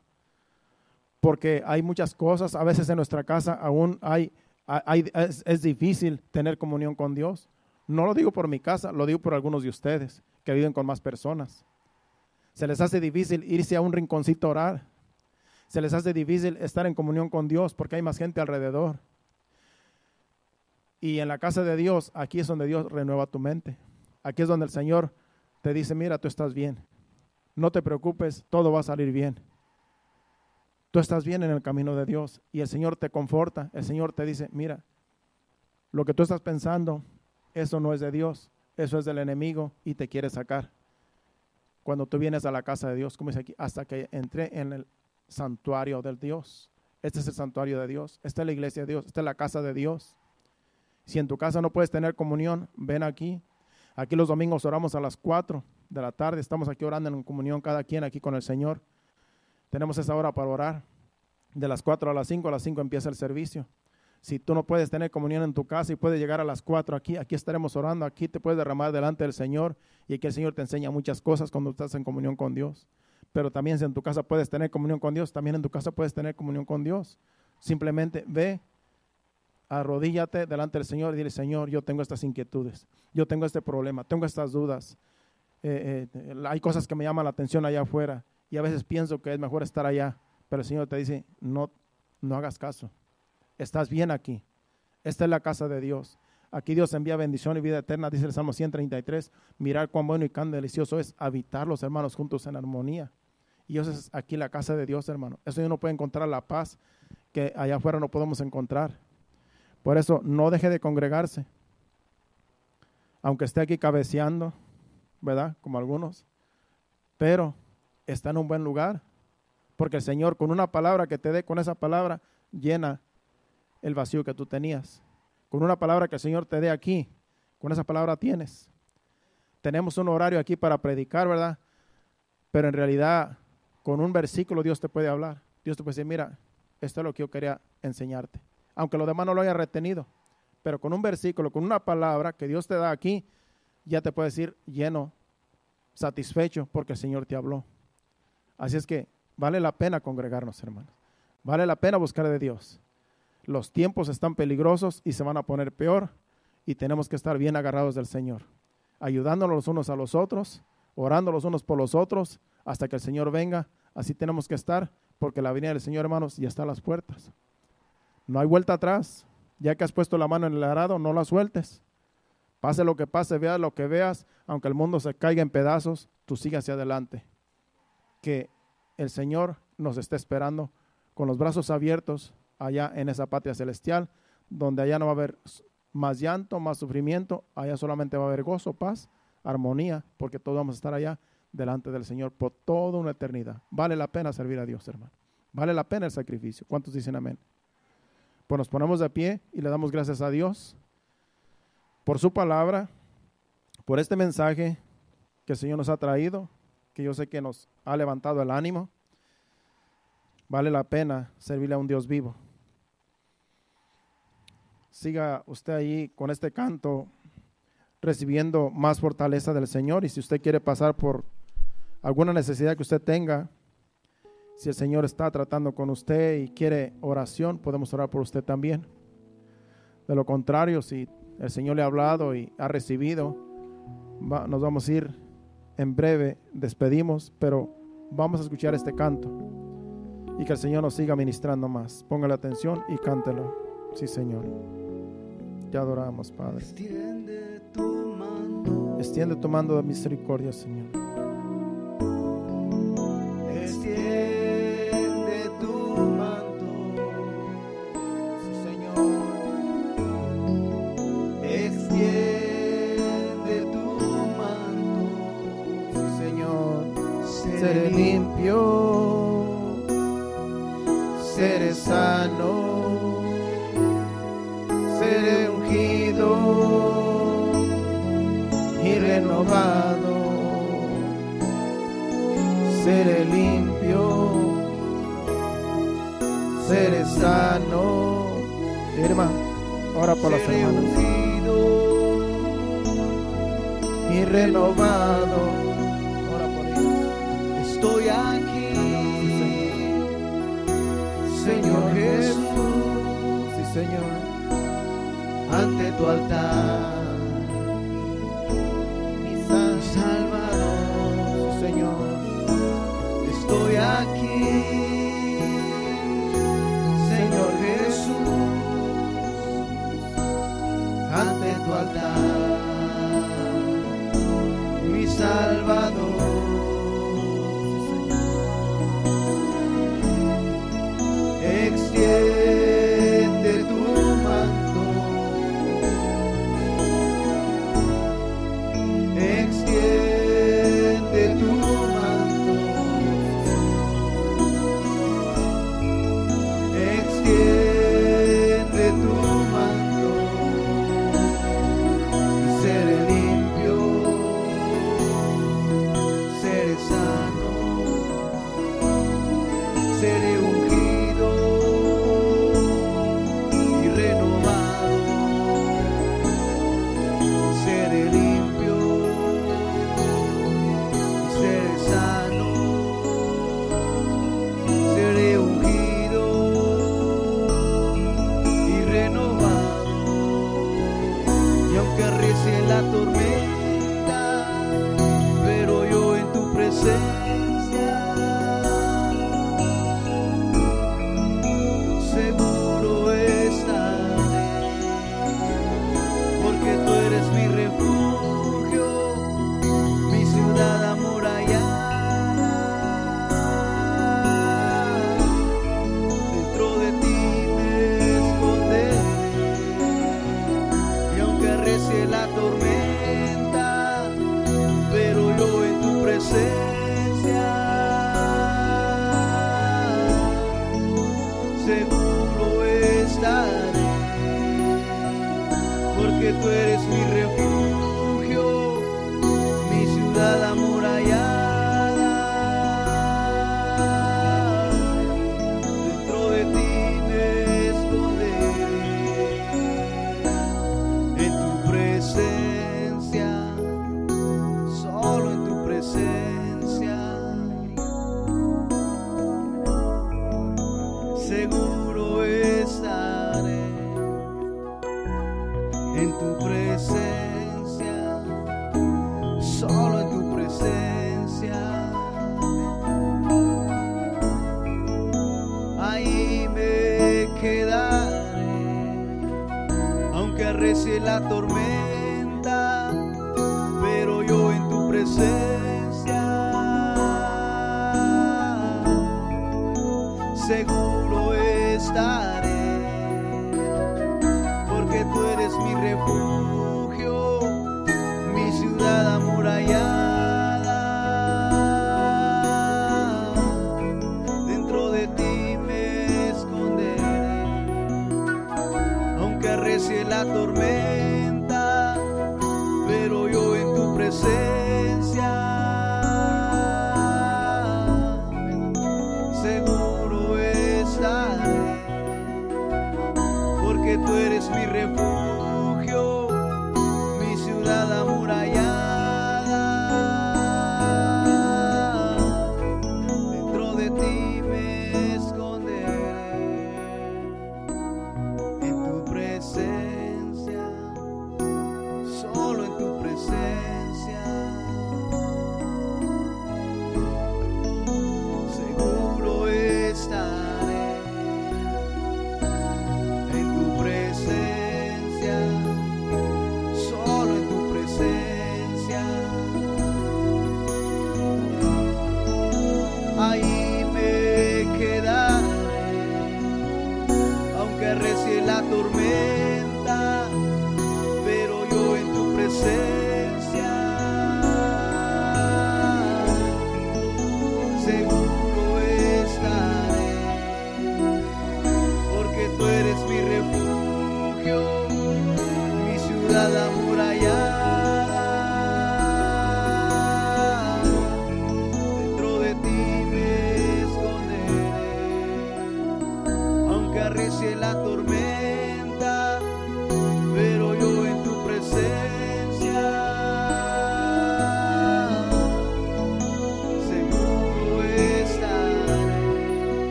Porque hay muchas cosas, a veces en nuestra casa aún hay, es, es, difícil tener comunión con Dios. No lo digo por mi casa, lo digo por algunos de ustedes que viven con más personas. Se les hace difícil irse a un rinconcito a orar. Se les hace difícil estar en comunión con Dios porque hay más gente alrededor. Y en la casa de Dios, aquí es donde Dios renueva tu mente. Aquí es donde el Señor dice, mira, tú estás bien, no te preocupes, todo va a salir bien. Tú estás bien en el camino de Dios y el Señor te conforta, el Señor te dice, mira, lo que tú estás pensando, eso no es de Dios, eso es del enemigo y te quiere sacar. Cuando tú vienes a la casa de Dios, como dice aquí, hasta que entré en el santuario del Dios. Este es el santuario de Dios, esta es la iglesia de Dios, esta es la casa de Dios. Si en tu casa no puedes tener comunión, ven aquí, Aquí los domingos oramos a las 4 de la tarde, estamos aquí orando en comunión cada quien aquí con el Señor. Tenemos esa hora para orar. De las 4 a las 5, a las 5 empieza el servicio. Si tú no puedes tener comunión en tu casa y puedes llegar a las 4 aquí, aquí estaremos orando, aquí te puedes derramar delante del Señor y aquí el Señor te enseña muchas cosas cuando estás en comunión con Dios. Pero también si en tu casa puedes tener comunión con Dios, también en tu casa puedes tener comunión con Dios. Simplemente ve, arrodíllate delante del Señor y dile, Señor, yo tengo estas inquietudes, yo tengo este problema, tengo estas dudas. Eh, eh, hay cosas que me llaman la atención allá afuera y a veces pienso que es mejor estar allá, pero el Señor te dice, no, no hagas caso, estás bien aquí, esta es la casa de Dios. Aquí Dios envía bendición y vida eterna, dice el Salmo 133, mirar cuán bueno y cuán delicioso es habitar los hermanos juntos en armonía. Y eso es aquí la casa de Dios, hermano. Eso yo no puede encontrar la paz que allá afuera no podemos encontrar. Por eso no deje de congregarse, aunque esté aquí cabeceando, ¿verdad? Como algunos, pero está en un buen lugar, porque el Señor con una palabra que te dé, con esa palabra, llena el vacío que tú tenías. Con una palabra que el Señor te dé aquí, con esa palabra tienes. Tenemos un horario aquí para predicar, ¿verdad? Pero en realidad, con un versículo Dios te puede hablar. Dios te puede decir, mira, esto es lo que yo quería enseñarte aunque los demás no lo haya retenido. Pero con un versículo, con una palabra que Dios te da aquí, ya te puedes ir lleno, satisfecho, porque el Señor te habló. Así es que vale la pena congregarnos, hermanos. Vale la pena buscar de Dios. Los tiempos están peligrosos y se van a poner peor y tenemos que estar bien agarrados del Señor, ayudándonos los unos a los otros, orando los unos por los otros, hasta que el Señor venga. Así tenemos que estar, porque la venida del Señor, hermanos, ya está a las puertas. No hay vuelta atrás. Ya que has puesto la mano en el arado, no la sueltes. Pase lo que pase, vea lo que veas, aunque el mundo se caiga en pedazos, tú sigas hacia adelante. Que el Señor nos esté esperando con los brazos abiertos allá en esa patria celestial, donde allá no va a haber más llanto, más sufrimiento, allá solamente va a haber gozo, paz, armonía, porque todos vamos a estar allá delante del Señor por toda una eternidad. Vale la pena servir a Dios, hermano. Vale la pena el sacrificio. ¿Cuántos dicen amén? Pues nos ponemos de pie y le damos gracias a Dios por su palabra, por este mensaje que el Señor nos ha traído, que yo sé que nos ha levantado el ánimo. Vale la pena servirle a un Dios vivo. Siga usted ahí con este canto recibiendo más fortaleza del Señor y si usted quiere pasar por alguna necesidad que usted tenga, si el Señor está tratando con usted y quiere oración, podemos orar por usted también. De lo contrario, si el Señor le ha hablado y ha recibido, nos vamos a ir en breve, despedimos, pero vamos a escuchar este canto y que el Señor nos siga ministrando más. Póngale atención y cántelo. Sí, Señor. Te adoramos, Padre. Extiende tu mando. Extiende tu de misericordia, Señor. seré sano, seré ungido y renovado, seré limpio, seré sano. Hermano, ahora por las hermanas. Y renovado Señor, ante tu altar. Mi San Salvador, Señor, estoy aquí. Señor Jesús, ante tu altar. Mi Salvador.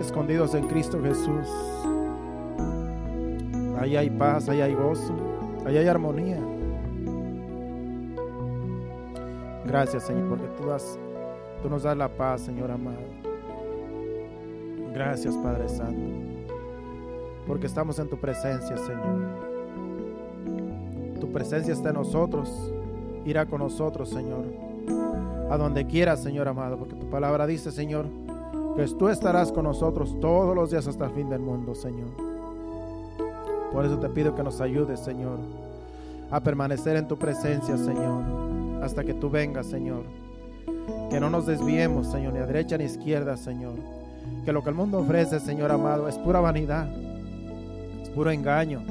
escondidos en Cristo Jesús. Ahí hay paz, ahí hay gozo, ahí hay armonía. Gracias, Señor, porque tú, tú nos das la paz, Señor amado. Gracias, Padre Santo, porque estamos en tu presencia, Señor. Tu presencia está en nosotros, irá con nosotros, Señor. A donde quieras, Señor amado, porque tu palabra dice, Señor, pues tú estarás con nosotros todos los días hasta el fin del mundo, Señor. Por eso te pido que nos ayudes, Señor, a permanecer en tu presencia, Señor, hasta que tú vengas, Señor. Que no nos desviemos, Señor, ni a derecha ni a izquierda, Señor. Que lo que el mundo ofrece, Señor amado, es pura vanidad, es puro engaño.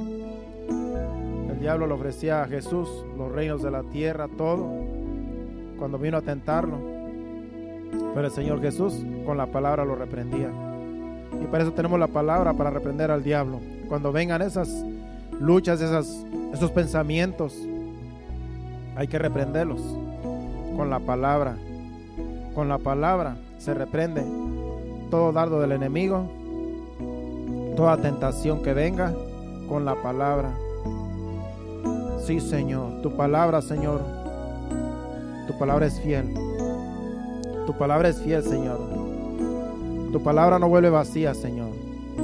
El diablo le ofrecía a Jesús los reinos de la tierra, todo, cuando vino a tentarlo. Pero el Señor Jesús con la palabra lo reprendía. Y para eso tenemos la palabra, para reprender al diablo. Cuando vengan esas luchas, esas, esos pensamientos, hay que reprenderlos con la palabra. Con la palabra se reprende todo dardo del enemigo, toda tentación que venga, con la palabra. Sí, Señor, tu palabra, Señor, tu palabra es fiel. Tu palabra es fiel, Señor. Tu palabra no vuelve vacía, Señor.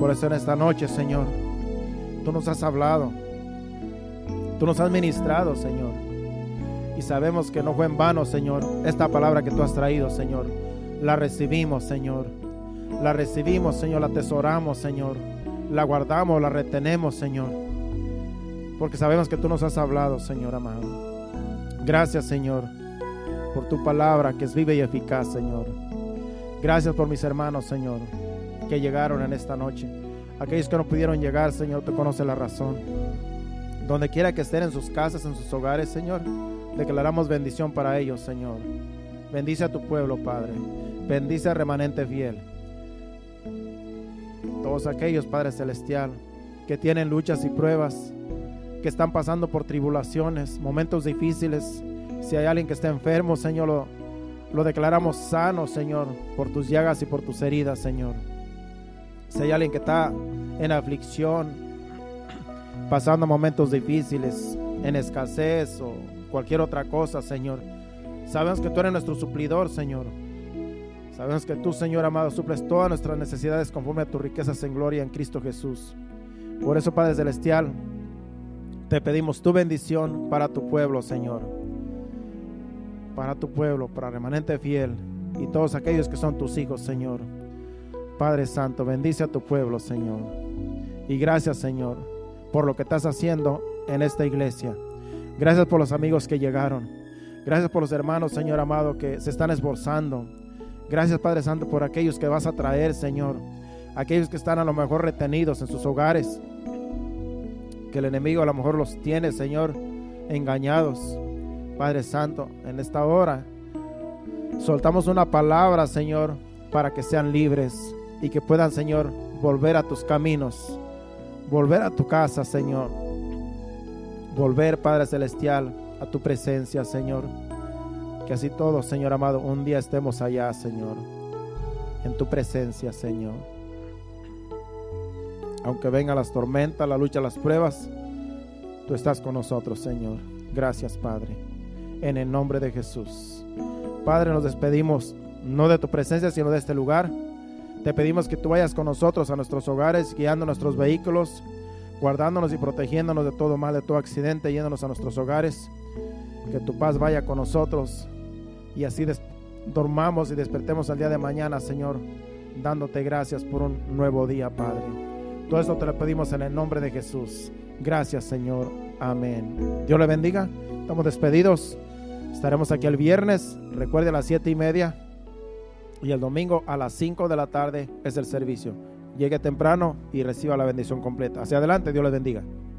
Por eso en esta noche, Señor, tú nos has hablado. Tú nos has ministrado, Señor. Y sabemos que no fue en vano, Señor, esta palabra que tú has traído, Señor. La recibimos, Señor. La recibimos, Señor. La atesoramos, Señor. La guardamos, la retenemos, Señor. Porque sabemos que tú nos has hablado, Señor amado. Gracias, Señor por tu palabra que es viva y eficaz, Señor. Gracias por mis hermanos, Señor, que llegaron en esta noche. Aquellos que no pudieron llegar, Señor, te conoce la razón. Donde quiera que estén en sus casas, en sus hogares, Señor, declaramos bendición para ellos, Señor. Bendice a tu pueblo, Padre. Bendice al remanente fiel. Todos aquellos, Padre Celestial, que tienen luchas y pruebas, que están pasando por tribulaciones, momentos difíciles, si hay alguien que está enfermo, Señor, lo, lo declaramos sano, Señor, por tus llagas y por tus heridas, Señor. Si hay alguien que está en aflicción, pasando momentos difíciles, en escasez o cualquier otra cosa, Señor. Sabemos que tú eres nuestro suplidor, Señor. Sabemos que tú, Señor amado, suples todas nuestras necesidades conforme a tus riquezas en gloria en Cristo Jesús. Por eso, Padre Celestial, te pedimos tu bendición para tu pueblo, Señor para tu pueblo, para remanente fiel y todos aquellos que son tus hijos, Señor. Padre Santo, bendice a tu pueblo, Señor. Y gracias, Señor, por lo que estás haciendo en esta iglesia. Gracias por los amigos que llegaron. Gracias por los hermanos, Señor amado, que se están esforzando. Gracias, Padre Santo, por aquellos que vas a traer, Señor. Aquellos que están a lo mejor retenidos en sus hogares. Que el enemigo a lo mejor los tiene, Señor, engañados. Padre Santo, en esta hora soltamos una palabra, Señor, para que sean libres y que puedan, Señor, volver a tus caminos, volver a tu casa, Señor, volver, Padre Celestial, a tu presencia, Señor. Que así todos, Señor amado, un día estemos allá, Señor, en tu presencia, Señor. Aunque vengan las tormentas, la lucha, las pruebas, tú estás con nosotros, Señor. Gracias, Padre en el nombre de Jesús. Padre, nos despedimos no de tu presencia, sino de este lugar. Te pedimos que tú vayas con nosotros a nuestros hogares, guiando nuestros vehículos, guardándonos y protegiéndonos de todo mal, de todo accidente, yéndonos a nuestros hogares. Que tu paz vaya con nosotros y así dormamos y despertemos al día de mañana, Señor, dándote gracias por un nuevo día, Padre. Todo esto te lo pedimos en el nombre de Jesús. Gracias, Señor. Amén. Dios le bendiga. Estamos despedidos. Estaremos aquí el viernes, recuerde a las 7 y media. Y el domingo a las 5 de la tarde es el servicio. Llegue temprano y reciba la bendición completa. Hacia adelante, Dios les bendiga.